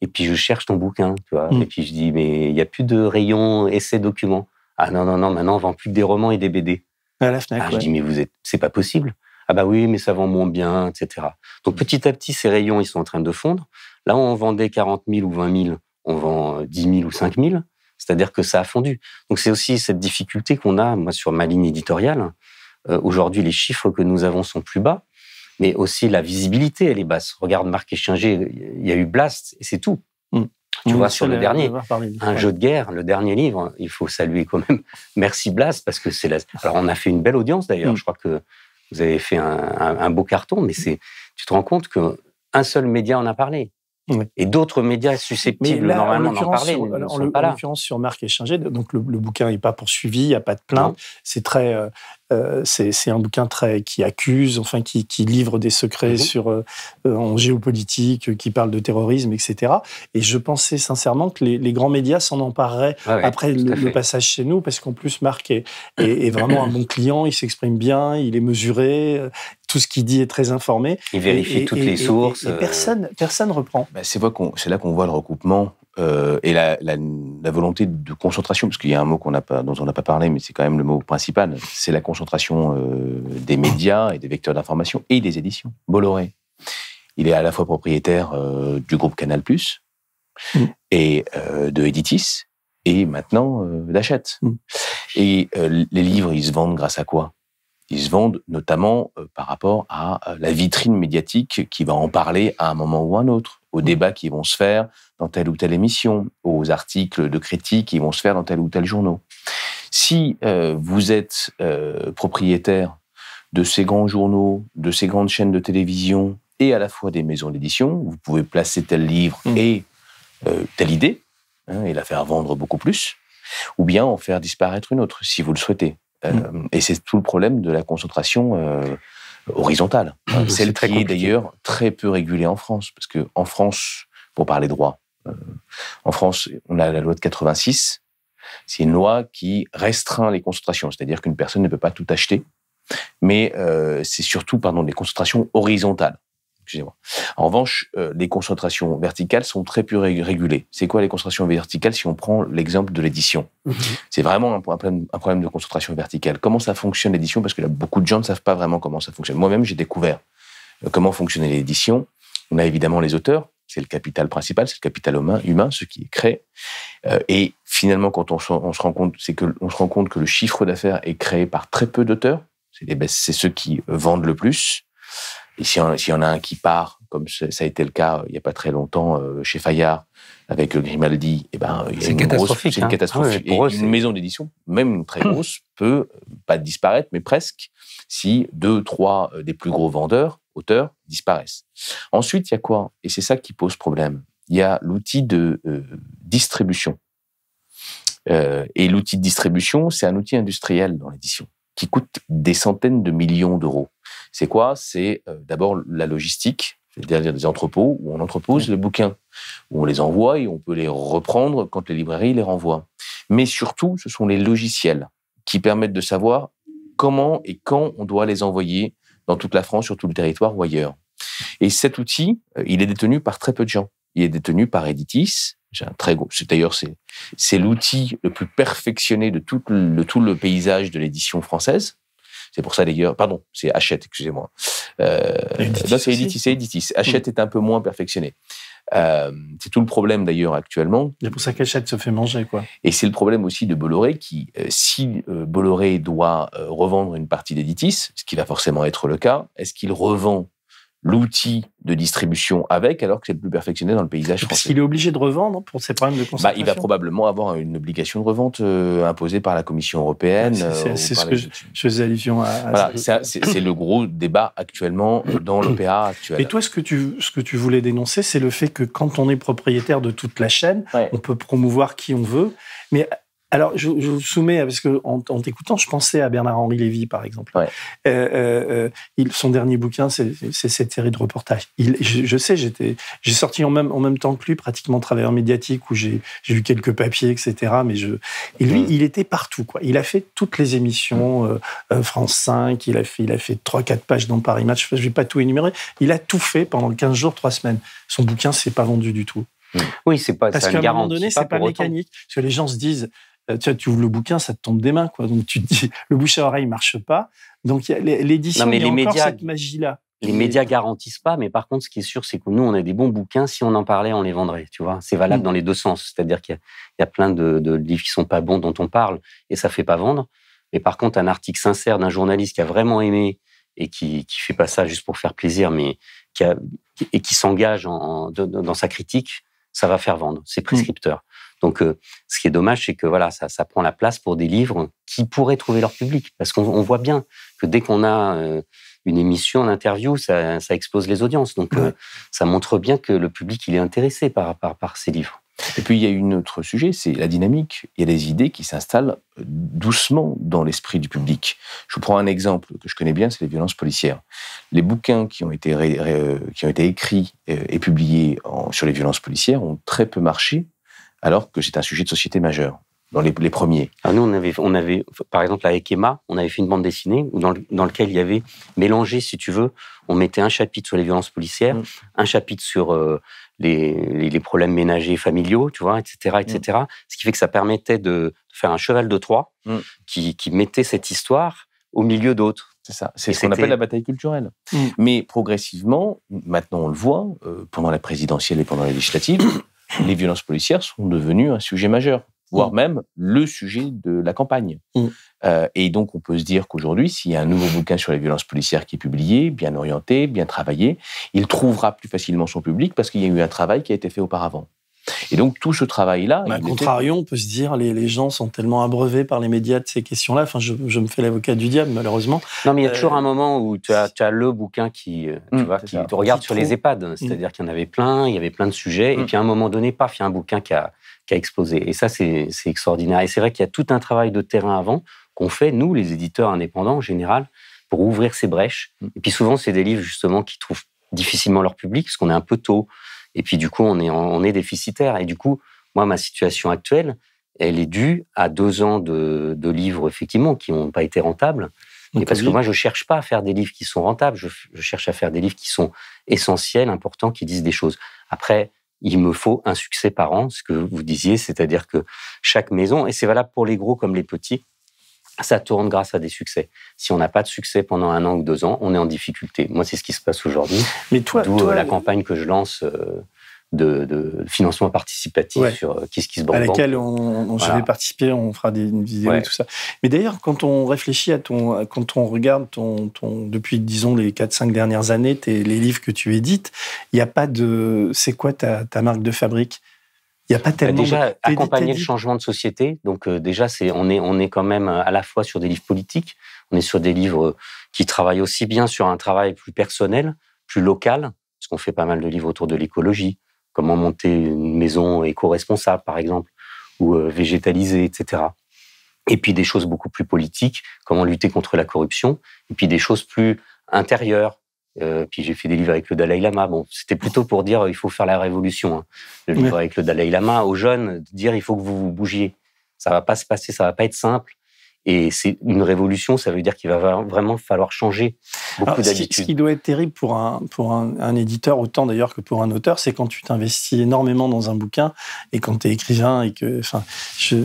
Et puis je cherche ton bouquin, tu vois. Mm. Et puis je dis, mais il n'y a plus de rayons essais documents Ah non, non, non, maintenant on vend plus que des romans et des BD. À la FNAC, ah, Je dis, mais vous êtes, c'est pas possible. Ah bah oui, mais ça vend moins bien, etc. Donc mm. petit à petit, ces rayons, ils sont en train de fondre. Là on vendait 40 000 ou 20 000, on vend 10 euh, 000 ou 5 000. C'est-à-dire que ça a fondu. Donc c'est aussi cette difficulté qu'on a, moi, sur ma ligne éditoriale. Euh, aujourd'hui, les chiffres que nous avons sont plus bas mais aussi la visibilité, elle est basse. Regarde Marc échanger il y a eu Blast, et c'est tout. Mm. Tu vois, mm, sur le, dernier, un jeu de guerre, le dernier livre, il faut saluer quand même. Merci Blast, parce que c'est la... Alors, on a fait une belle audience d'ailleurs. Mm. Je crois que vous avez fait un, beau carton, mais c'est, tu te rends compte qu'un seul média en a parlé. Et d'autres médias susceptibles normalement d'en parler. sur Marc donc le, bouquin n'est pas poursuivi, il n'y a pas de plaintes. C'est très. Euh, euh, c'est un bouquin très qui accuse, enfin qui, livre des secrets mhm. sur euh, en géopolitique, euh, qui parle de terrorisme, etc. Et je pensais sincèrement que les, grands médias s'en empareraient après le, passage chez nous, parce qu'en plus Marc est, vraiment un bon client, il s'exprime bien, il est mesuré. Tout ce qu'il dit est très informé. Il vérifie toutes les sources. Et, personne, personne reprend. c'est là qu'on voit le recoupement euh, et la, volonté de concentration, parce qu'il y a un mot pas, dont on n'a pas parlé, mais c'est quand même le mot principal, c'est la concentration euh, des médias et des vecteurs d'information et des éditions. Bolloré, il est à la fois propriétaire euh, du groupe Canal+, mm. et de Editis, et maintenant d'achète. Mm. Et les livres, ils se vendent grâce à quoi ils se vendent notamment par rapport à la vitrine médiatique qui va en parler à un moment ou à un autre aux mm. débats qui vont se faire dans telle ou telle émission, aux articles de critique qui vont se faire dans tel ou tel journal. Si euh, vous êtes euh, propriétaire de ces grands journaux, de ces grandes chaînes de télévision et à la fois des maisons d'édition, vous pouvez placer tel livre mm. et euh, telle idée hein, et la faire vendre beaucoup plus, ou bien en faire disparaître une autre si vous le souhaitez. Mm. Et c'est tout le problème de la concentration horizontale. Ah, c'est Celle qui est d'ailleurs très peu régulé en France, parce que en France, pour parler droit, euh, en France, on a la loi de 86. C'est une loi qui restreint les concentrations, c'est-à-dire qu'une personne ne peut pas tout acheter, mais euh, c'est surtout pardon des concentrations horizontales. En revanche, euh, les concentrations verticales sont très peu régulées. C'est quoi les concentrations verticales si on prend l'exemple de l'édition mhm. C'est vraiment un, problème, un problème de concentration verticale. Comment ça fonctionne l'édition Parce que beaucoup de gens ne savent pas vraiment comment ça fonctionne. Moi-même, j'ai découvert euh, comment fonctionnait l'édition. On a évidemment les auteurs, c'est le capital principal, c'est le capital humain, humain ce qui est créé. Euh, et finalement, quand on, se rend compte, c'est que on se rend compte que le chiffre d'affaires est créé par très peu d'auteurs. C'est ceux qui vendent le plus. Et s'il y en a un qui part, comme ça a été le cas euh, il n'y a pas très longtemps euh, chez Fayard, avec euh, Grimaldi, eh ben, c'est une C'est une hein. ah maison d'édition, même très grosse, peut pas disparaître, mais presque, si deux, trois des plus gros vendeurs, auteurs, disparaissent. Ensuite, il y a quoi Et c'est ça qui pose problème. Il y a l'outil de distribution. et l'outil de distribution, c'est un outil industriel dans l'édition qui coûtent des centaines de millions d'euros. C'est quoi C'est euh, d'abord la logistique, c'est-à-dire des entrepôts où on entrepose le bouquin où on les envoie et on peut les reprendre quand les librairies les renvoient. Mais surtout, ce sont les logiciels qui permettent de savoir comment et quand on doit les envoyer dans toute la France, sur tout le territoire ou ailleurs. Et cet outil, euh, il est détenu par très peu de gens. Il est détenu par Editis. J'ai un très gros. D'ailleurs, c'est c'est l'outil le plus perfectionné de tout le tout le paysage de l'édition française. C'est pour ça d'ailleurs. Pardon, c'est Hachette, excusez-moi. Euh, non, c'est Editis. C'est Editis. Hachette est un peu moins perfectionné. Euh, c'est tout le problème d'ailleurs actuellement. C'est pour ça qu'Hachette se fait manger, quoi. Et c'est le problème aussi de Bolloré qui, euh, si euh, Bolloré doit euh, revendre une partie d'Editis, ce qui va forcément être le cas, est-ce qu'il revend l'outil de distribution avec, alors que c'est le plus perfectionné dans le paysage Parce français. qu'il est obligé de revendre pour ses problèmes de consommation. Bah, il va probablement avoir une obligation de revente euh, imposée par la Commission européenne. C'est euh, ce que je, je, faisais allusion à. voilà, c'est le gros débat actuellement euh, dans l'OPA actuel. Et toi, ce que tu, ce que tu voulais dénoncer, c'est le fait que quand on est propriétaire de toute la chaîne, on peut promouvoir qui on veut. Mais alors, je, vous soumets, hein, parce que en, t'écoutant, je pensais à Bernard-Henri Lévy, par exemple. Euh, euh, euh, il, son dernier bouquin, c'est cette série de reportages. je, sais, j'ai sorti en même, en même temps que lui, pratiquement Travailleur médiatique, où j'ai vu quelques papiers, etc. Mais je, et lui, mm. il était partout, quoi. Il a fait toutes les émissions, mm. France 5, il a fait, fait 3-4 pages dans Paris Match, je ne vais pas tout énumérer. Il a tout fait pendant 15 jours, 3 semaines. Son bouquin, c'est pas vendu du tout. Mm. Oui, c'est pas. Parce qu'à un moment donné, ce pas, pas mécanique. Parce que les gens se disent, euh, tu, ouvres le bouquin, ça te tombe des mains, quoi. Donc tu dis, le bouche à oreille marche pas. Donc l'édition, il y a, encore cette magie-là. Les médias garantissent pas, mais par contre, ce qui est sûr, c'est que nous, on a des bons bouquins. Si on en parlait, on les vendrait. Tu vois, c'est valable mm. dans les deux sens. C'est-à-dire qu'il y, a plein de, livres qui sont pas bons dont on parle et ça fait pas vendre. Mais par contre, un article sincère d'un journaliste qui a vraiment aimé et qui ne fait pas ça juste pour faire plaisir, mais qui et qui s'engage dans sa critique, ça va faire vendre. C'est mm. prescripteur. Donc, euh, ce qui est dommage, c'est que voilà, ça, prend la place pour des livres qui pourraient trouver leur public. Parce qu'on voit bien que dès qu'on a euh, une émission, une interview, ça, expose les audiences. Donc, euh, ça montre bien que le public, il est intéressé par, par, par ces livres. Et puis, il y a un autre sujet, c'est la dynamique. Il y a des idées qui s'installent doucement dans l'esprit du public. Je vous prends un exemple que je connais bien, c'est les violences policières. Les bouquins qui ont été, qui ont été écrits et publiés sur les violences policières ont très peu marché alors que c'est un sujet de société majeur dans les, premiers. Ah, nous, on avait, on avait, par exemple, avec Emma, on avait fait une bande dessinée dans, le, dans lequel il y avait mélangé, si tu veux, on mettait un chapitre sur les violences policières, mm. un chapitre sur euh, les, problèmes ménagers familiaux, tu vois, etc., etc. Mm. Ce qui fait que ça permettait de, faire un cheval de Troie mm. qui, mettait cette histoire au milieu d'autres. C'est ça. C'est ce qu'on appelle la bataille culturelle. Mais progressivement, maintenant on le voit, euh, pendant la présidentielle et pendant la législative, Mmh. les violences policières sont devenues un sujet majeur, voire mmh. même le sujet de la campagne. Mmh. Euh, et donc, on peut se dire qu'aujourd'hui, s'il y a un nouveau bouquin sur les violences policières qui est publié, bien orienté, bien travaillé, il trouvera plus facilement son public parce qu'il y a eu un travail qui a été fait auparavant. Et donc tout ce travail-là. Bah, à contrario, on peut se dire les, gens sont tellement abreuvés par les médias de ces questions-là. Enfin, je, me fais l'avocat du diable, malheureusement. Non, mais il y a euh, toujours un moment où tu as, le bouquin qui, euh, mm, te regarde sur les EHPAD. Mm. C'est-à-dire qu'il y en avait plein, il y avait plein de sujets. Et mm. puis à un moment donné, paf, il y a un bouquin qui a, qui a explosé. Et ça, c'est extraordinaire. Et c'est vrai qu'il y a tout un travail de terrain avant qu'on fait, nous, les éditeurs indépendants en général, pour ouvrir ces brèches. Et puis souvent, c'est des livres justement qui trouvent difficilement leur public, parce qu'on est un peu tôt. Et puis, du coup, on est, on est déficitaire. Et du coup, moi, ma situation actuelle, elle est due à deux ans de, livres, effectivement, qui n'ont pas été rentables. et parce que moi, je ne cherche pas à faire des livres qui sont rentables. je, cherche à faire des livres qui sont essentiels, importants, qui disent des choses. Après, il me faut un succès par an, ce que vous disiez, c'est-à-dire que chaque maison, et c'est valable pour les gros comme les petits, ça tourne grâce à des succès. Si on n'a pas de succès pendant un an ou deux ans, on est en difficulté. Moi, c'est ce qui se passe aujourd'hui. Mais toi, D'où euh, la campagne que je lance. Euh, de, financement participatif sur Qu'est-ce qui se À laquelle on, on vais participer, on fera des, une vidéo et tout ça. Mais d'ailleurs, quand on réfléchit à ton, quand on regarde ton, ton depuis, disons, les 4-5 dernières années, les livres que tu édites, il n'y a pas de. C'est quoi ta marque de fabrique il n'y a pas bah, tellement. Déjà, accompagné le changement de société. Donc, euh, déjà, c'est, on, est, on est quand même euh, à la fois sur des livres politiques, on est sur des livres euh, qui travaillent aussi bien sur un travail plus personnel, plus local, parce qu'on fait pas mal de livres autour de l'écologie, comment monter une maison éco-responsable, par exemple, ou végétaliser, etc. Et puis des choses beaucoup plus politiques, comment lutter contre la corruption, et puis des choses plus intérieures, euh, puis j'ai fait des livres avec le Dalai Lama. Bon, c'était plutôt pour dire euh, il faut faire la révolution. Hein, le livre avec le Dalai Lama aux jeunes, dire il faut que vous vous bougiez. Ça va pas se passer, ça va pas être simple. Et c'est une révolution, ça veut dire qu'il va vraiment falloir changer beaucoup d'habitudes. Ce, ce qui doit être terrible pour un, pour un, éditeur, autant d'ailleurs que pour un auteur, c'est quand tu t'investis énormément dans un bouquin et quand tu es écrivain et que. Enfin, je,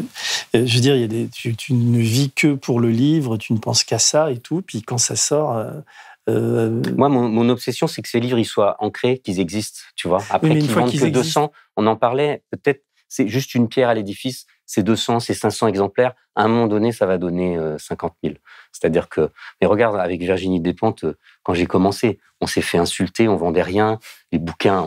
je veux dire, il y a des, tu, ne vis que pour le livre, tu ne penses qu'à ça et tout. Puis quand ça sort. Euh, euh, Moi, mon, obsession, c'est que ces livres, ils soient ancrés, qu'ils existent, tu vois. Après, qu'ils vendent 200, on en parlait, peut-être, c'est juste une pierre à l'édifice, ces 200, ces 500 exemplaires. À un moment donné, ça va donner 50 euh, 000. C'est-à-dire que, mais regarde, avec Virginie Despentes, euh, quand j'ai commencé, on s'est fait insulter, on vendait rien. Les bouquins,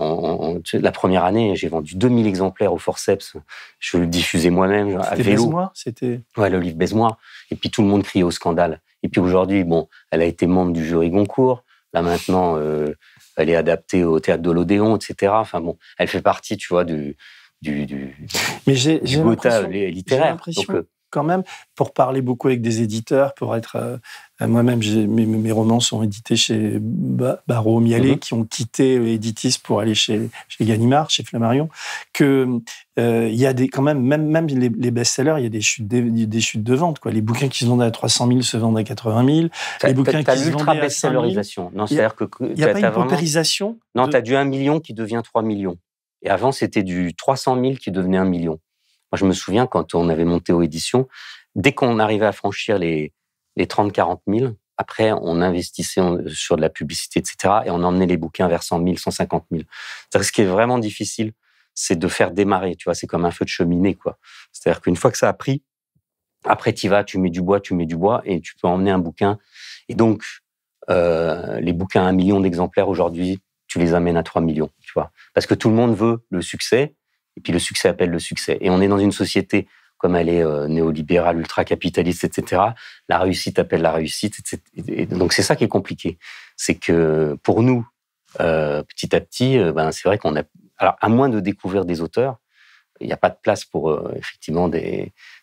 la première année, j'ai vendu 2000 exemplaires au forceps. Je le diffusais moi-même à vélo. C'était Ouais, le livre Baise-moi. Et puis tout le monde criait au scandale. Et puis aujourd'hui, bon, elle a été membre du jury Goncourt. Là maintenant, euh, elle est adaptée au théâtre de l'Odéon, etc. Enfin bon, elle fait partie, tu vois, du du du, Mais j'ai littéraire quand même, pour parler beaucoup avec des éditeurs, pour être. Euh, euh, moi-même, mes, mes romans sont édités chez Barreau Mialet, mm-hmm. qui ont quitté Editis pour aller chez, chez Gallimard, chez Flammarion, que euh, il y a des, quand même, même, même les, les best-sellers, il y a des chutes de, des chutes de vente. Quoi. Les bouquins qui se vendent à 300 000 se vendent à 80 000. Les bouquins qui se vendaient à 5 000. Non, cest à que. Il n'y a pas une paupérisation. Non, tu as du 1 million qui devient 3 millions. Et avant, c'était du 300 000 qui devenait 1 million. Moi, je me souviens quand on avait monté aux éditions, dès qu'on arrivait à franchir les, les 30, 40 000, après, on investissait sur de la publicité, etc. Et on emmenait les bouquins vers 100 000, 150 000. cest ce qui est vraiment difficile, c'est de faire démarrer. Tu vois, c'est comme un feu de cheminée, quoi. C'est-à-dire qu'une fois que ça a pris, après, tu y vas, tu mets du bois, tu mets du bois, et tu peux emmener un bouquin. Et donc, euh, les bouquins à un million d'exemplaires aujourd'hui, tu les amènes à 3 millions, tu vois. Parce que tout le monde veut le succès, et puis le succès appelle le succès. Et on est dans une société comme elle est euh, néolibérale, ultra-capitaliste, etc. La réussite appelle la réussite. donc c'est ça qui est compliqué. C'est que pour nous, euh, petit à petit, euh, ben, c'est vrai qu'on a... Alors à moins de découvrir des auteurs, il n'y a pas de place pour effectivement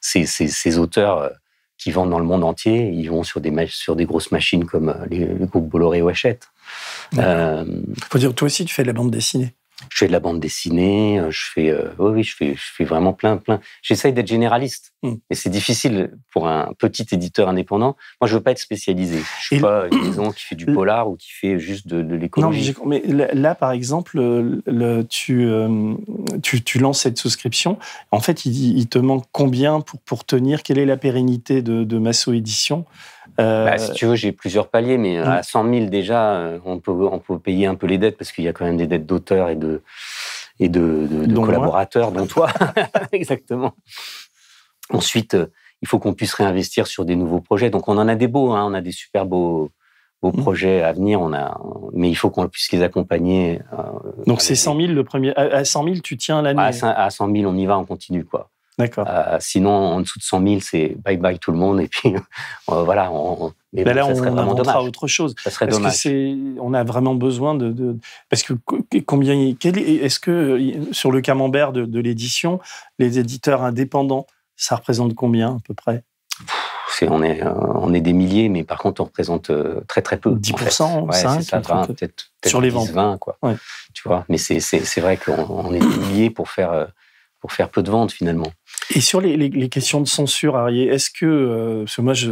ces, auteurs qui vendent dans le monde entier. Ils vont sur des, sur des grosses machines comme les, le groupe Bolloré ou Hachette. Il faut dire, toi aussi, tu fais de la bande dessinée. Je fais de la bande dessinée, euh, je fais, euh, oui, je fais, vraiment plein, plein. J'essaye d'être généraliste, hmm. mais c'est difficile pour un petit éditeur indépendant. Moi, je ne veux pas être spécialisé. Je suis pas une maison qui fait du polar ou qui fait juste de, de Non, mais là, par exemple, tu, euh, tu, tu, lances cette souscription. En fait, il, te manque combien pour, pour tenir Quelle est la pérennité de, de Masso Édition euh, bah, si tu veux, j'ai plusieurs paliers, mais mm. à 100 000 déjà, euh, on peut, on peut payer un peu les dettes parce qu'il y a quand même des dettes d'auteurs et de, et de, collaborateurs, dont toi. Exactement. Ensuite, euh, il faut qu'on puisse réinvestir sur des nouveaux projets. Donc on en a des beaux, hein, on a des super beaux, mm. projets à venir, on a, mais il faut qu'on puisse les accompagner. Donc c'est 100 000 le premier. À, 100 000, tu tiens l'année. À, à 100 000, on y va, on continue quoi. D'accord. Euh, sinon, en dessous de 100 000, c'est bye bye tout le monde. Et puis, euh, voilà. On, mais là, on serait vraiment dommage. autre chose. Ça serait on a vraiment besoin de. parce que combien. Est-ce que sur le camembert de, l'édition, les éditeurs indépendants, ça représente combien à peu près on, est, euh, on est des milliers, mais par contre, on représente très très peu. 10%, 5, ça, peut-être, sur les ventes. 20, quoi. Tu vois, mais c'est, vrai qu'on est des milliers pour faire pour faire peu de ventes finalement. Et sur les, questions de censure, Arié, est-ce que, euh, parce que moi je,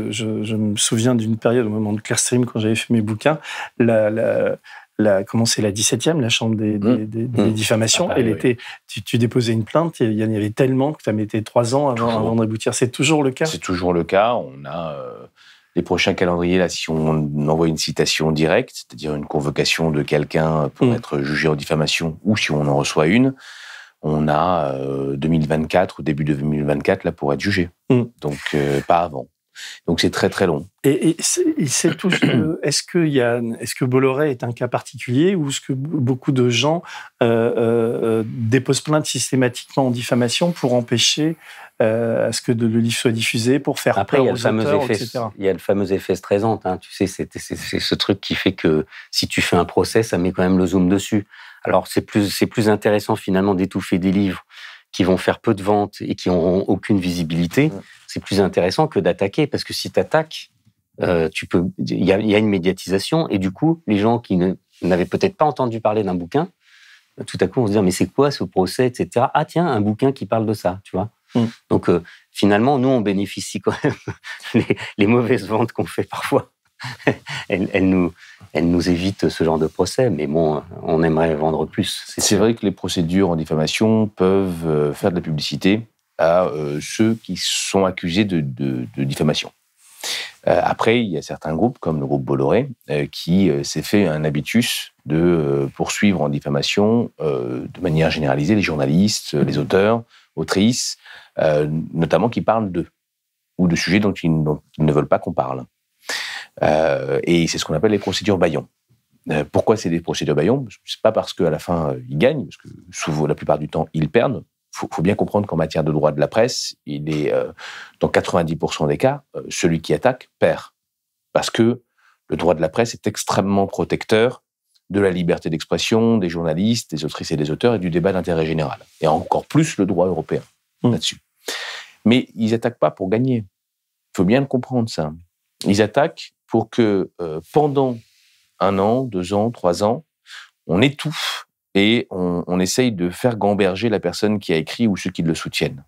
me souviens d'une période au moment de Clearstream quand j'avais fait mes bouquins, la, comment c'est la 17e, la chambre des, mmh. Mmh. diffamations. Ah, elle était, tu, déposais une plainte, il y en avait tellement que tu as mis trois ans avant, avant d'aboutir. C'est toujours le cas C'est toujours le cas. On a euh, les prochains calendriers, là, si on envoie une citation directe, c'est-à-dire une convocation de quelqu'un pour mmh. être jugé en diffamation, ou si on en reçoit une, on a 2024 euh, ou début 2024 là pour être jugé. Mm. Donc euh, pas avant. Donc c'est très très long. Et, et c'est tous. est-ce que y est-ce que Bolloré est un cas particulier ou est-ce que beaucoup de gens euh, déposent plainte systématiquement en diffamation pour empêcher à ce que le livre soit diffusé, pour faire Après, peur y a aux le effet, Il y a le fameux effet stressant. Hein. tu sais, c'est, ce truc qui fait que si tu fais un procès, ça met quand même le zoom dessus. Alors c'est plus, c'est plus intéressant finalement d'étouffer des livres qui vont faire peu de ventes et qui n'auront aucune visibilité. C'est plus intéressant que d'attaquer parce que si tu attaques, euh, tu peux, il y, a, une médiatisation et du coup les gens qui n'avaient peut-être pas entendu parler d'un bouquin, tout à coup on se dire « mais c'est quoi ce procès, etc. Ah tiens un bouquin qui parle de ça, tu vois. Mm. Donc euh, finalement, nous, on bénéficie quand même les mauvaises ventes qu'on fait parfois elle, elle, nous, elle nous évite ce genre de procès, mais bon, on aimerait vendre plus. C'est vrai que les procédures en diffamation peuvent euh, faire de la publicité à euh, ceux qui sont accusés de, diffamation. Euh, après, il y a certains groupes, comme le groupe Bolloré, qui s'est fait un habitus de poursuivre en diffamation, de manière généralisée, les journalistes, les auteurs, autrices, notamment qui parlent d'eux ou de sujets dont ils ne veulent pas qu'on parle. Euh, et c'est ce qu'on appelle les procédures Bayon. Euh, pourquoi c'est des procédures Bayon C'est pas parce qu'à la fin euh, ils gagnent, parce que souvent la plupart du temps ils perdent, faut, faut bien comprendre qu'en matière de droit de la presse, il est dans 90% des cas, celui qui attaque perd, parce que le droit de la presse est extrêmement protecteur de la liberté d'expression des journalistes, des autrices et des auteurs et du débat d'intérêt général, et encore plus le droit européen mmh. là-dessus. Mais ils attaquent pas pour gagner. Il faut bien le comprendre ça. Ils attaquent pour que euh, pendant un an, deux ans, trois ans, on étouffe et on, essaye de faire gamberger la personne qui a écrit ou ceux qui le soutiennent.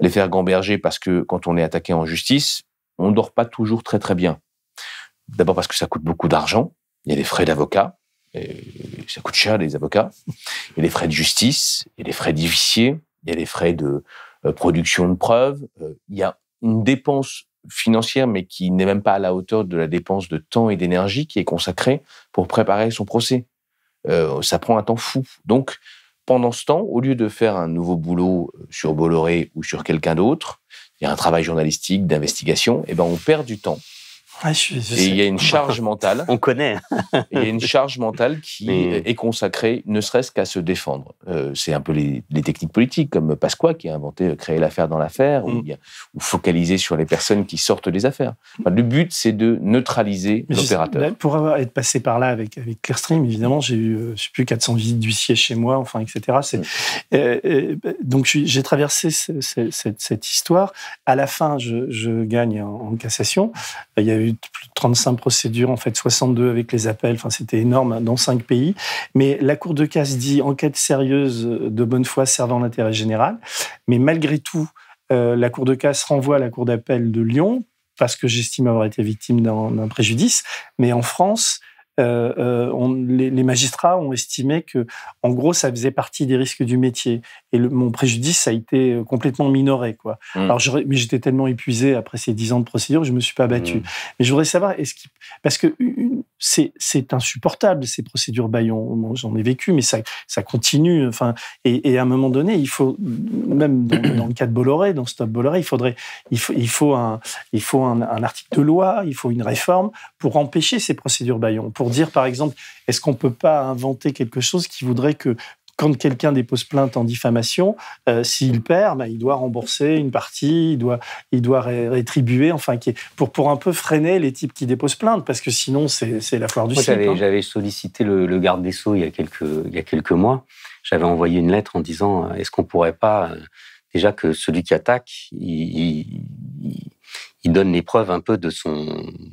Les faire gamberger parce que quand on est attaqué en justice, on ne dort pas toujours très très bien. D'abord parce que ça coûte beaucoup d'argent, il y a des frais d'avocat, ça coûte cher les avocats, il y a des frais de justice, il y a des frais d'huissier, il y a des frais de euh, production de preuves, euh, il y a une dépense financière, mais qui n'est même pas à la hauteur de la dépense de temps et d'énergie qui est consacrée pour préparer son procès. Euh, ça prend un temps fou. Donc, pendant ce temps, au lieu de faire un nouveau boulot euh, sur Bolloré ou sur quelqu'un d'autre, il y a un travail journalistique, d'investigation, et eh ben on perd du temps ah, et il y a une charge mentale. On connaît. Il y a une charge mentale qui est consacrée ne serait-ce qu'à se défendre. Euh, c'est un peu les, techniques politiques, comme Pasqua qui a inventé euh, créer l'affaire dans l'affaire, mm. ou, focaliser sur les personnes qui sortent des affaires. le but, c'est de neutraliser l'opérateur. Ben, pour avoir, être passé par là avec, avec Clearstream, évidemment, j'ai eu, euh, je sais plus, 400 visites d'huissiers chez moi, enfin, etc. Mm. donc, j'ai traversé cette, histoire. À la fin, je, gagne en, en cassation. Il y a eu 35 procédures, en fait 62 avec les appels, enfin c'était énorme hein, dans cinq pays. Mais la Cour de casse dit enquête sérieuse euh, de bonne foi servant l'intérêt général. Mais malgré tout, euh, la Cour de casse renvoie à la Cour d'appel de Lyon parce que j'estime avoir été victime d'un préjudice. Mais en France, euh, euh, les, magistrats ont estimé que, en gros, ça faisait partie des risques du métier. Et mon préjudice, ça a été euh, complètement minoré. Quoi. Mm. Alors, mais j'étais tellement épuisé après ces dix ans de procédure, je me suis pas battu. Mm. Mais je voudrais savoir, est-ce parce que c'est insupportable ces procédures Bayon. J'en ai vécu, mais ça, ça continue. Enfin, et, à un moment donné, il faut même dans, le cas de Bolloré, dans ce Stop Bolloré, il faudrait, il faut, il faut un, il faut un, un article de loi, il faut une réforme pour empêcher ces procédures Bayon. Pour pour dire, par exemple, est-ce qu'on ne peut pas inventer quelque chose qui voudrait que quand quelqu'un dépose plainte en diffamation, euh, s'il perd, bah, il doit rembourser une partie, il doit, il doit rétribuer, enfin, pour, pour un peu freiner les types qui déposent plainte, parce que sinon, c'est la foire du siècle. Hein. J'avais sollicité le, garde des Sceaux il y a quelques, il y a quelques mois. J'avais envoyé une lettre en disant euh, est-ce qu'on pourrait pas, euh, déjà que celui qui attaque, il, donne les preuves un peu de son,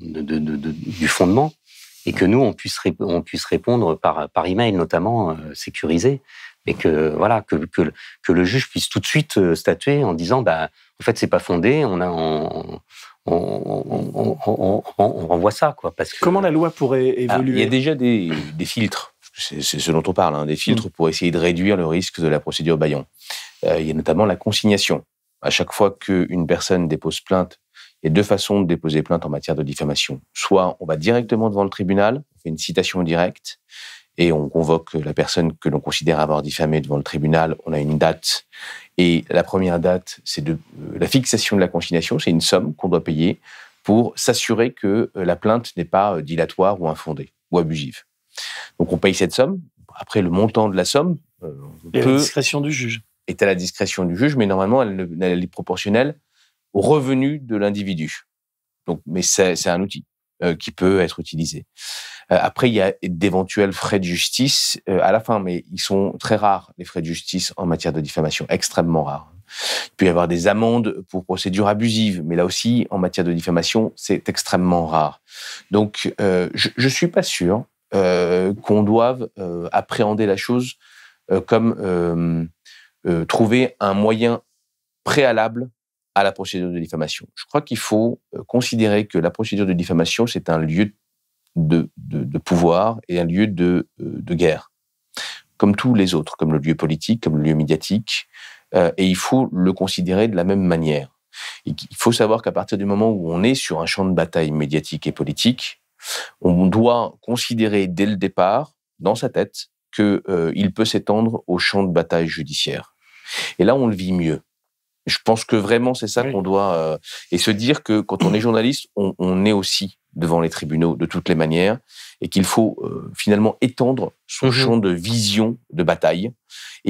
de, du fondement et que nous, on puisse, on puisse répondre par, par email, notamment euh, sécurisé, et que, voilà, que, que, que, le juge puisse tout de suite euh, statuer en disant bah, en fait, c'est pas fondé, on a. On, on, on, on, renvoie ça. Quoi, parce que, Comment la loi pourrait ah, évoluer Il y a déjà des, des filtres, c'est ce dont on parle, hein, des filtres mm. pour essayer de réduire le risque de la procédure Bayon. Euh, il y a notamment la consignation. À chaque fois qu'une personne dépose plainte il y a deux façons de déposer plainte en matière de diffamation. Soit on va directement devant le tribunal, on fait une citation directe, et on convoque la personne que l'on considère avoir diffamée devant le tribunal. On a une date. Et la première date, c'est de euh, la fixation de la consignation. C'est une somme qu'on doit payer pour s'assurer que euh, la plainte n'est pas euh, dilatoire ou infondée ou abusive. Donc on paye cette somme. Après, le montant de la somme. est à la discrétion du juge. Est à la discrétion du juge, mais normalement, elle, elle est proportionnelle revenu de l'individu. Donc, mais c'est un outil euh, qui peut être utilisé. Euh, après, il y a d'éventuels frais de justice euh, à la fin, mais ils sont très rares, les frais de justice en matière de diffamation, extrêmement rares. Il peut y avoir des amendes pour procédure abusive, mais là aussi, en matière de diffamation, c'est extrêmement rare. Donc, je ne suis pas sûr qu'on doive appréhender la chose comme trouver un moyen préalable à la procédure de diffamation. Je crois qu'il faut euh, considérer que la procédure de diffamation, c'est un lieu de, pouvoir et un lieu euh, de, guerre, comme tous les autres, comme le lieu politique, comme le lieu médiatique, euh, et il faut le considérer de la même manière. il faut savoir qu'à partir du moment où on est sur un champ de bataille médiatique et politique, on doit considérer dès le départ, dans sa tête, qu'il peut s'étendre au champ de bataille judiciaire. Et là, on le vit mieux je pense que vraiment, c'est ça qu'on doit. Euh, et se dire que quand on est journaliste, on, est aussi devant les tribunaux de toutes les manières et qu'il faut euh, finalement étendre son mhm. champ de vision de bataille.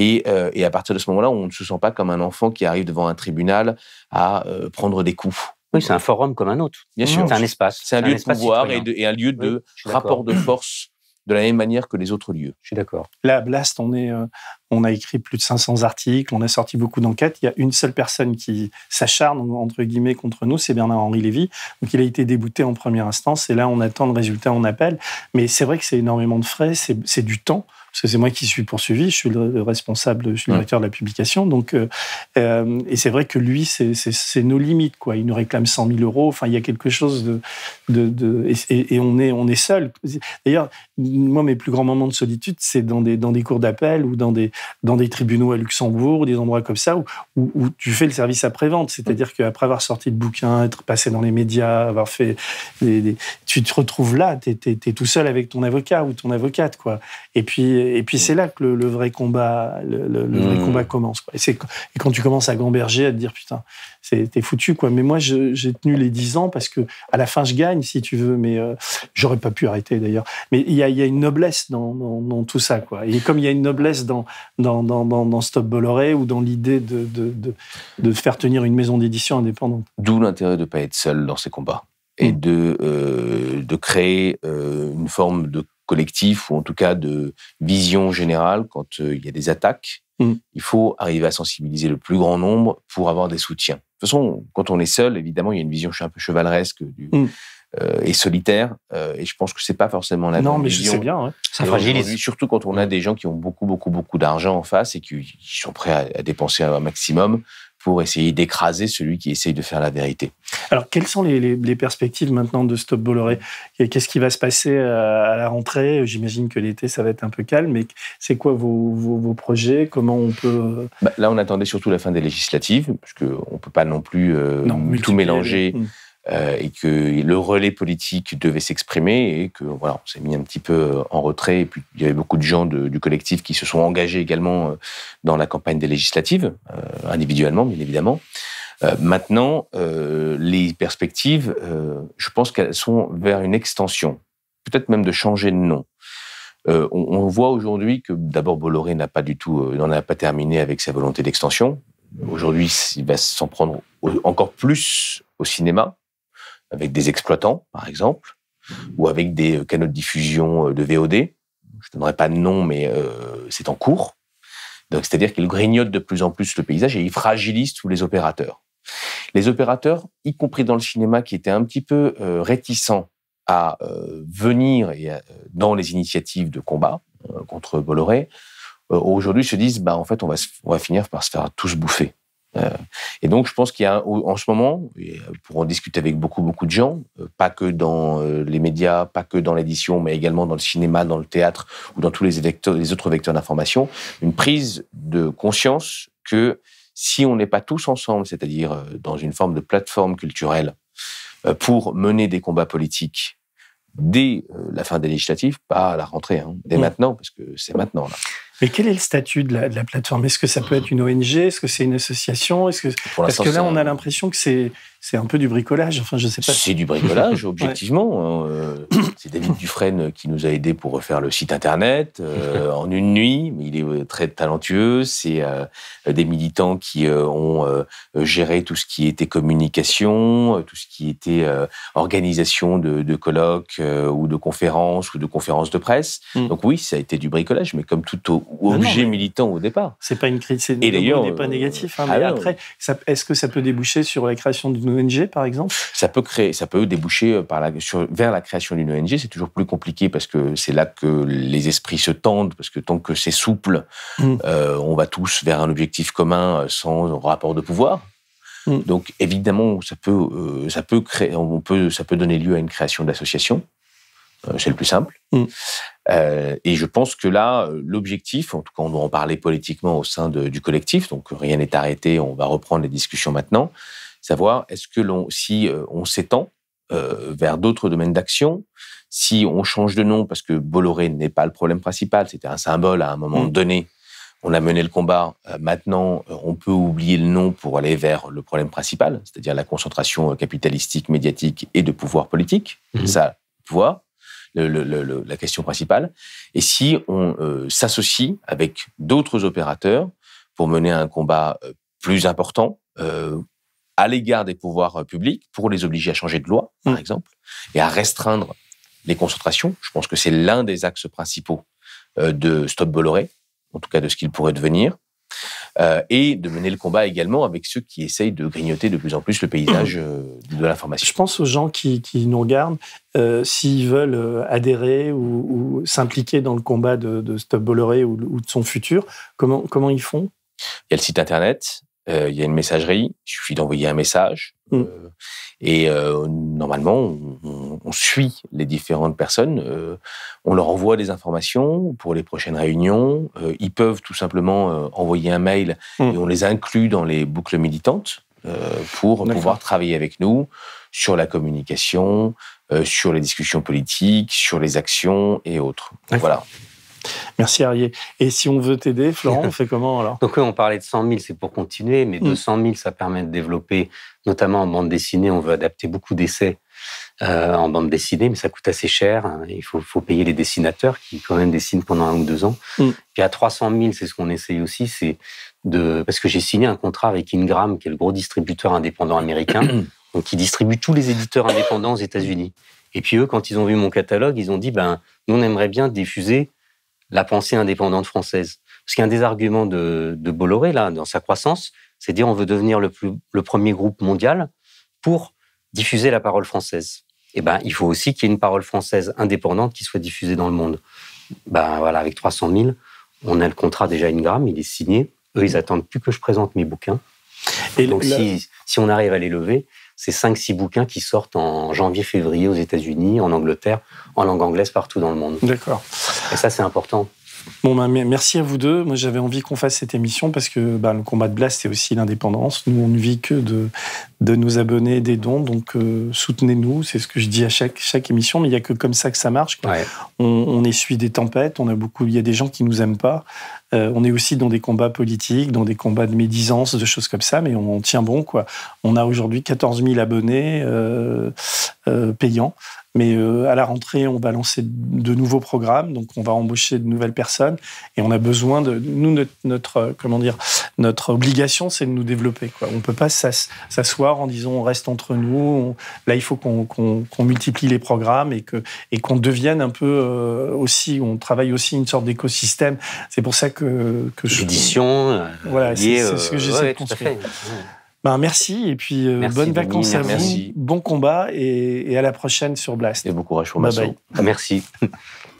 Euh, et, à partir de ce moment-là, on ne se sent pas comme un enfant qui arrive devant un tribunal à prendre des coups. Oui, c'est un forum comme un autre. Bien mhm. sûr. C'est un espace. C'est un, lieu de pouvoir et, un lieu de rapport de force de la même manière que les autres lieux. Je suis d'accord. Là, à Blast, on, est, euh, on a écrit plus de 500 articles, on a sorti beaucoup d'enquêtes. Il y a une seule personne qui s'acharne, entre guillemets, contre nous, c'est Bernard-Henri Lévy. Donc, il a été débouté en première instance, et là, on attend le résultat en appel. Mais c'est vrai que c'est énormément de frais, c'est du temps parce que c'est moi qui suis poursuivi, je suis le responsable, je suis le directeur de la publication. Donc, euh, euh, et c'est vrai que lui, c'est nos limites, quoi. Il nous réclame 100 000 euros. Enfin, il y a quelque chose de, de, et, et, on est, on est seul. D'ailleurs, moi, mes plus grands moments de solitude, c'est dans des, cours d'appel ou dans des, tribunaux à Luxembourg, des endroits comme ça, où, tu fais le service après-vente. C'est-à-dire mm. qu'après avoir sorti le bouquin, être passé dans les médias, avoir fait. Des, tu te retrouves là, tu es, tout seul avec ton avocat ou ton avocate, quoi. Et puis, et puis c'est là que le, vrai combat, le, mm. combat commence. Et, et quand tu commences à gamberger, à te dire, putain, c'était foutu, quoi. Mais moi, j'ai tenu les 10 ans parce que à la fin, je gagne, si tu veux. Mais euh, j'aurais pas pu arrêter, d'ailleurs. Mais il y, a, une noblesse dans, tout ça, quoi. Et comme il y a une noblesse dans, dans, Stop Bolloré ou dans l'idée de, de, faire tenir une maison d'édition indépendante. D'où l'intérêt de pas être seul dans ces combats et mm. de, euh, de créer euh, une forme de collectif ou en tout cas de vision générale quand il y a des attaques. Mm. Il faut arriver à sensibiliser le plus grand nombre pour avoir des soutiens toute façon, quand on est seul, évidemment, il y a une vision un peu chevaleresque hmm. euh, et solitaire. Euh, et je pense que ce n'est pas forcément la Non, mais c'est je bien. Ça fragilise. Surtout quand on a hmm. des gens qui ont beaucoup, beaucoup, beaucoup d'argent en face et qui, sont prêts à dépenser un maximum pour essayer d'écraser celui qui essaye de faire la vérité. Alors, quelles sont les, perspectives maintenant de Stop Bolloré Qu'est-ce qui va se passer euh, à la rentrée J'imagine que l'été, ça va être un peu calme, mais c'est quoi vos, vos, projets Comment on peut... Bah, là, on attendait surtout la fin des législatives, parce qu'on ne peut pas non plus euh, tout mélanger. Hmm. Euh, et que le relais politique devait s'exprimer et que voilà, on s'est mis un petit peu euh, en retrait. Et puis il y avait beaucoup de gens du collectif qui se sont engagés également euh, dans la campagne des législatives, individuellement bien évidemment. maintenant, les perspectives, je pense qu'elles sont vers une extension, peut-être même de changer de nom. on, voit aujourd'hui que d'abord Bolloré n'a pas du tout, n'en a pas terminé avec sa volonté d'extension. Aujourd'hui, il va s'en prendre encore plus au cinéma avec des exploitants, par exemple, ou avec des euh, canaux de diffusion euh, de VOD. Je ne donnerai pas de nom, mais euh, c'est en cours. Donc, c'est-à-dire qu'ils grignotent de plus en plus le paysage et ils fragilisent tous les opérateurs. Les opérateurs, y compris dans le cinéma, qui étaient un petit peu réticents à venir dans les initiatives de combat contre Bolloré, aujourd'hui se disent, bah, en fait, on va, on va finir par se faire tous bouffer. Euh, et donc, je pense qu'il y a en ce moment, euh, pour en discuter avec beaucoup, beaucoup de gens, euh, pas que dans les médias, pas que dans l'édition, mais également dans le cinéma, dans le théâtre ou dans tous les, les autres vecteurs d'information, une prise de conscience que si on n'est pas tous ensemble, c'est-à-dire dans une forme de plateforme culturelle, pour mener des combats politiques dès la fin des législatives, pas à la rentrée, hein, dès mmh. maintenant, parce que c'est maintenant. Là. Mais quel est le statut de la, plateforme Est-ce que ça peut ah. être une ONG Est-ce que c'est une association Est-ce que parce que là, on a l'impression que c'est c'est un peu du bricolage. Enfin, je sais pas. C'est du bricolage, objectivement. Hein, euh, c'est David Dufresne qui nous a aidés pour refaire le site internet euh, en une nuit. Il est très talentueux. C'est euh, des militants qui ont géré tout ce qui était communication, tout ce qui était organisation de, colloques ou de conférences ou de conférences de presse. Hmm. Donc oui, ça a été du bricolage, mais comme tout ah objet militant au départ. C'est pas une critique. Et d'ailleurs, n'est pas négatif. Hein, mais ah après, est-ce que ça peut déboucher sur la création d'une ONG, par exemple Ça peut créer, ça peut déboucher euh, vers la création d'une ONG. C'est toujours plus compliqué parce que c'est là que les esprits se tendent, parce que tant que c'est souple, mm. euh, on va tous vers un objectif commun euh, sans rapport de pouvoir. Mm. Donc évidemment, ça peut, ça peut créer, on peut, ça peut donner lieu à une création d'association. c'est le plus simple. Mm. et je pense que là, l'objectif, en tout cas, on doit en parler politiquement au sein du collectif. Donc rien n'est arrêté. On va reprendre les discussions maintenant savoir est-ce que l'on, si euh, on s'étend euh, vers d'autres domaines d'action, si on change de nom, parce que Bolloré n'est pas le problème principal, c'était un symbole à un moment mm. donné, on a mené le combat, euh, maintenant on peut oublier le nom pour aller vers le problème principal, c'est-à-dire la concentration capitalistique, médiatique et de pouvoir politique, mm-hmm. ça, pouvoir, le, le, la question principale, et si on s'associe avec d'autres opérateurs pour mener un combat plus important, à l'égard des pouvoirs euh, publics pour les obliger à changer de loi, par mm. exemple, et à restreindre les concentrations. Je pense que c'est l'un des axes principaux euh, de Stop Bolloré, en tout cas de ce qu'il pourrait devenir, euh, et de mener le combat également avec ceux qui essayent de grignoter de plus en plus le paysage de l'information. Je pense aux gens qui, nous regardent, s'ils veulent adhérer ou, s'impliquer dans le combat de, Stop Bolloré ou, de son futur, comment, comment ils font Il y a le site internet euh, il y a une messagerie, il suffit d'envoyer un message. Mm. Euh, et euh, normalement, on, suit les différentes personnes, on leur envoie des informations pour les prochaines réunions. ils peuvent tout simplement envoyer un mail mm. et on les inclut dans les boucles militantes pour pouvoir travailler avec nous sur la communication, sur les discussions politiques, sur les actions et autres. Voilà. Merci Arié. Et si on veut t'aider, Florent, on fait comment alors Donc on parlait de 100 000, c'est pour continuer, mais 200 mm. 000, ça permet de développer, notamment en bande dessinée, on veut adapter beaucoup d'essais euh, en bande dessinée, mais ça coûte assez cher. Hein, il faut, payer les dessinateurs qui quand même dessinent pendant un ou deux ans. Mm. Puis à 300 000, c'est ce qu'on essaye aussi, c'est de parce que j'ai signé un contrat avec Ingram, qui est le gros distributeur indépendant américain, donc qui distribue tous les éditeurs indépendants aux États-Unis. Et puis eux, quand ils ont vu mon catalogue, ils ont dit ben nous on aimerait bien diffuser la pensée indépendante française. Parce qu'un des arguments de, Bolloré, là, dans sa croissance, c'est de dire on veut devenir le, premier groupe mondial pour diffuser la parole française. Eh ben, il faut aussi qu'il y ait une parole française indépendante qui soit diffusée dans le monde. Ben voilà, avec 300 000, on a le contrat déjà Ingram, il est signé. Eux, ils attendent plus que je présente mes bouquins. Et Donc, si, si, on arrive à les lever, c'est 5-6 bouquins qui sortent en janvier-février aux États-Unis, en Angleterre, en langue anglaise, partout dans le monde. D'accord. Et ça, c'est important. Ben, merci à vous deux. Moi, j'avais envie qu'on fasse cette émission parce que ben, le combat de Blast, c'est aussi l'indépendance. Nous, on ne vit que de, de nous abonner des dons. Donc euh, soutenez-nous, c'est ce que je dis à chaque, chaque émission, mais il n'y a que comme ça que ça marche. On, essuie des tempêtes, on a beaucoup, il y a des gens qui nous aiment pas. Euh, on est aussi dans des combats politiques, dans des combats de médisance, de choses comme ça, mais on, tient bon. quoi. On a aujourd'hui 14 000 abonnés euh, payants. Mais à la rentrée, on va lancer de nouveaux programmes, donc on va embaucher de nouvelles personnes, et on a besoin de nous notre, notre comment dire notre obligation, c'est de nous développer. Quoi. On peut pas s'asseoir en disant on reste entre nous. là, il faut qu'on multiplie les programmes et qu'on et qu'on devienne un peu euh, aussi, on travaille aussi une sorte d'écosystème. C'est pour ça que, que euh, voilà, c'est ce que euh, j'essaie de construire. Ben, merci et puis bonnes vacances à vous, bon combat et, à la prochaine sur Blast. Et beaucoup courage chaud, Merci.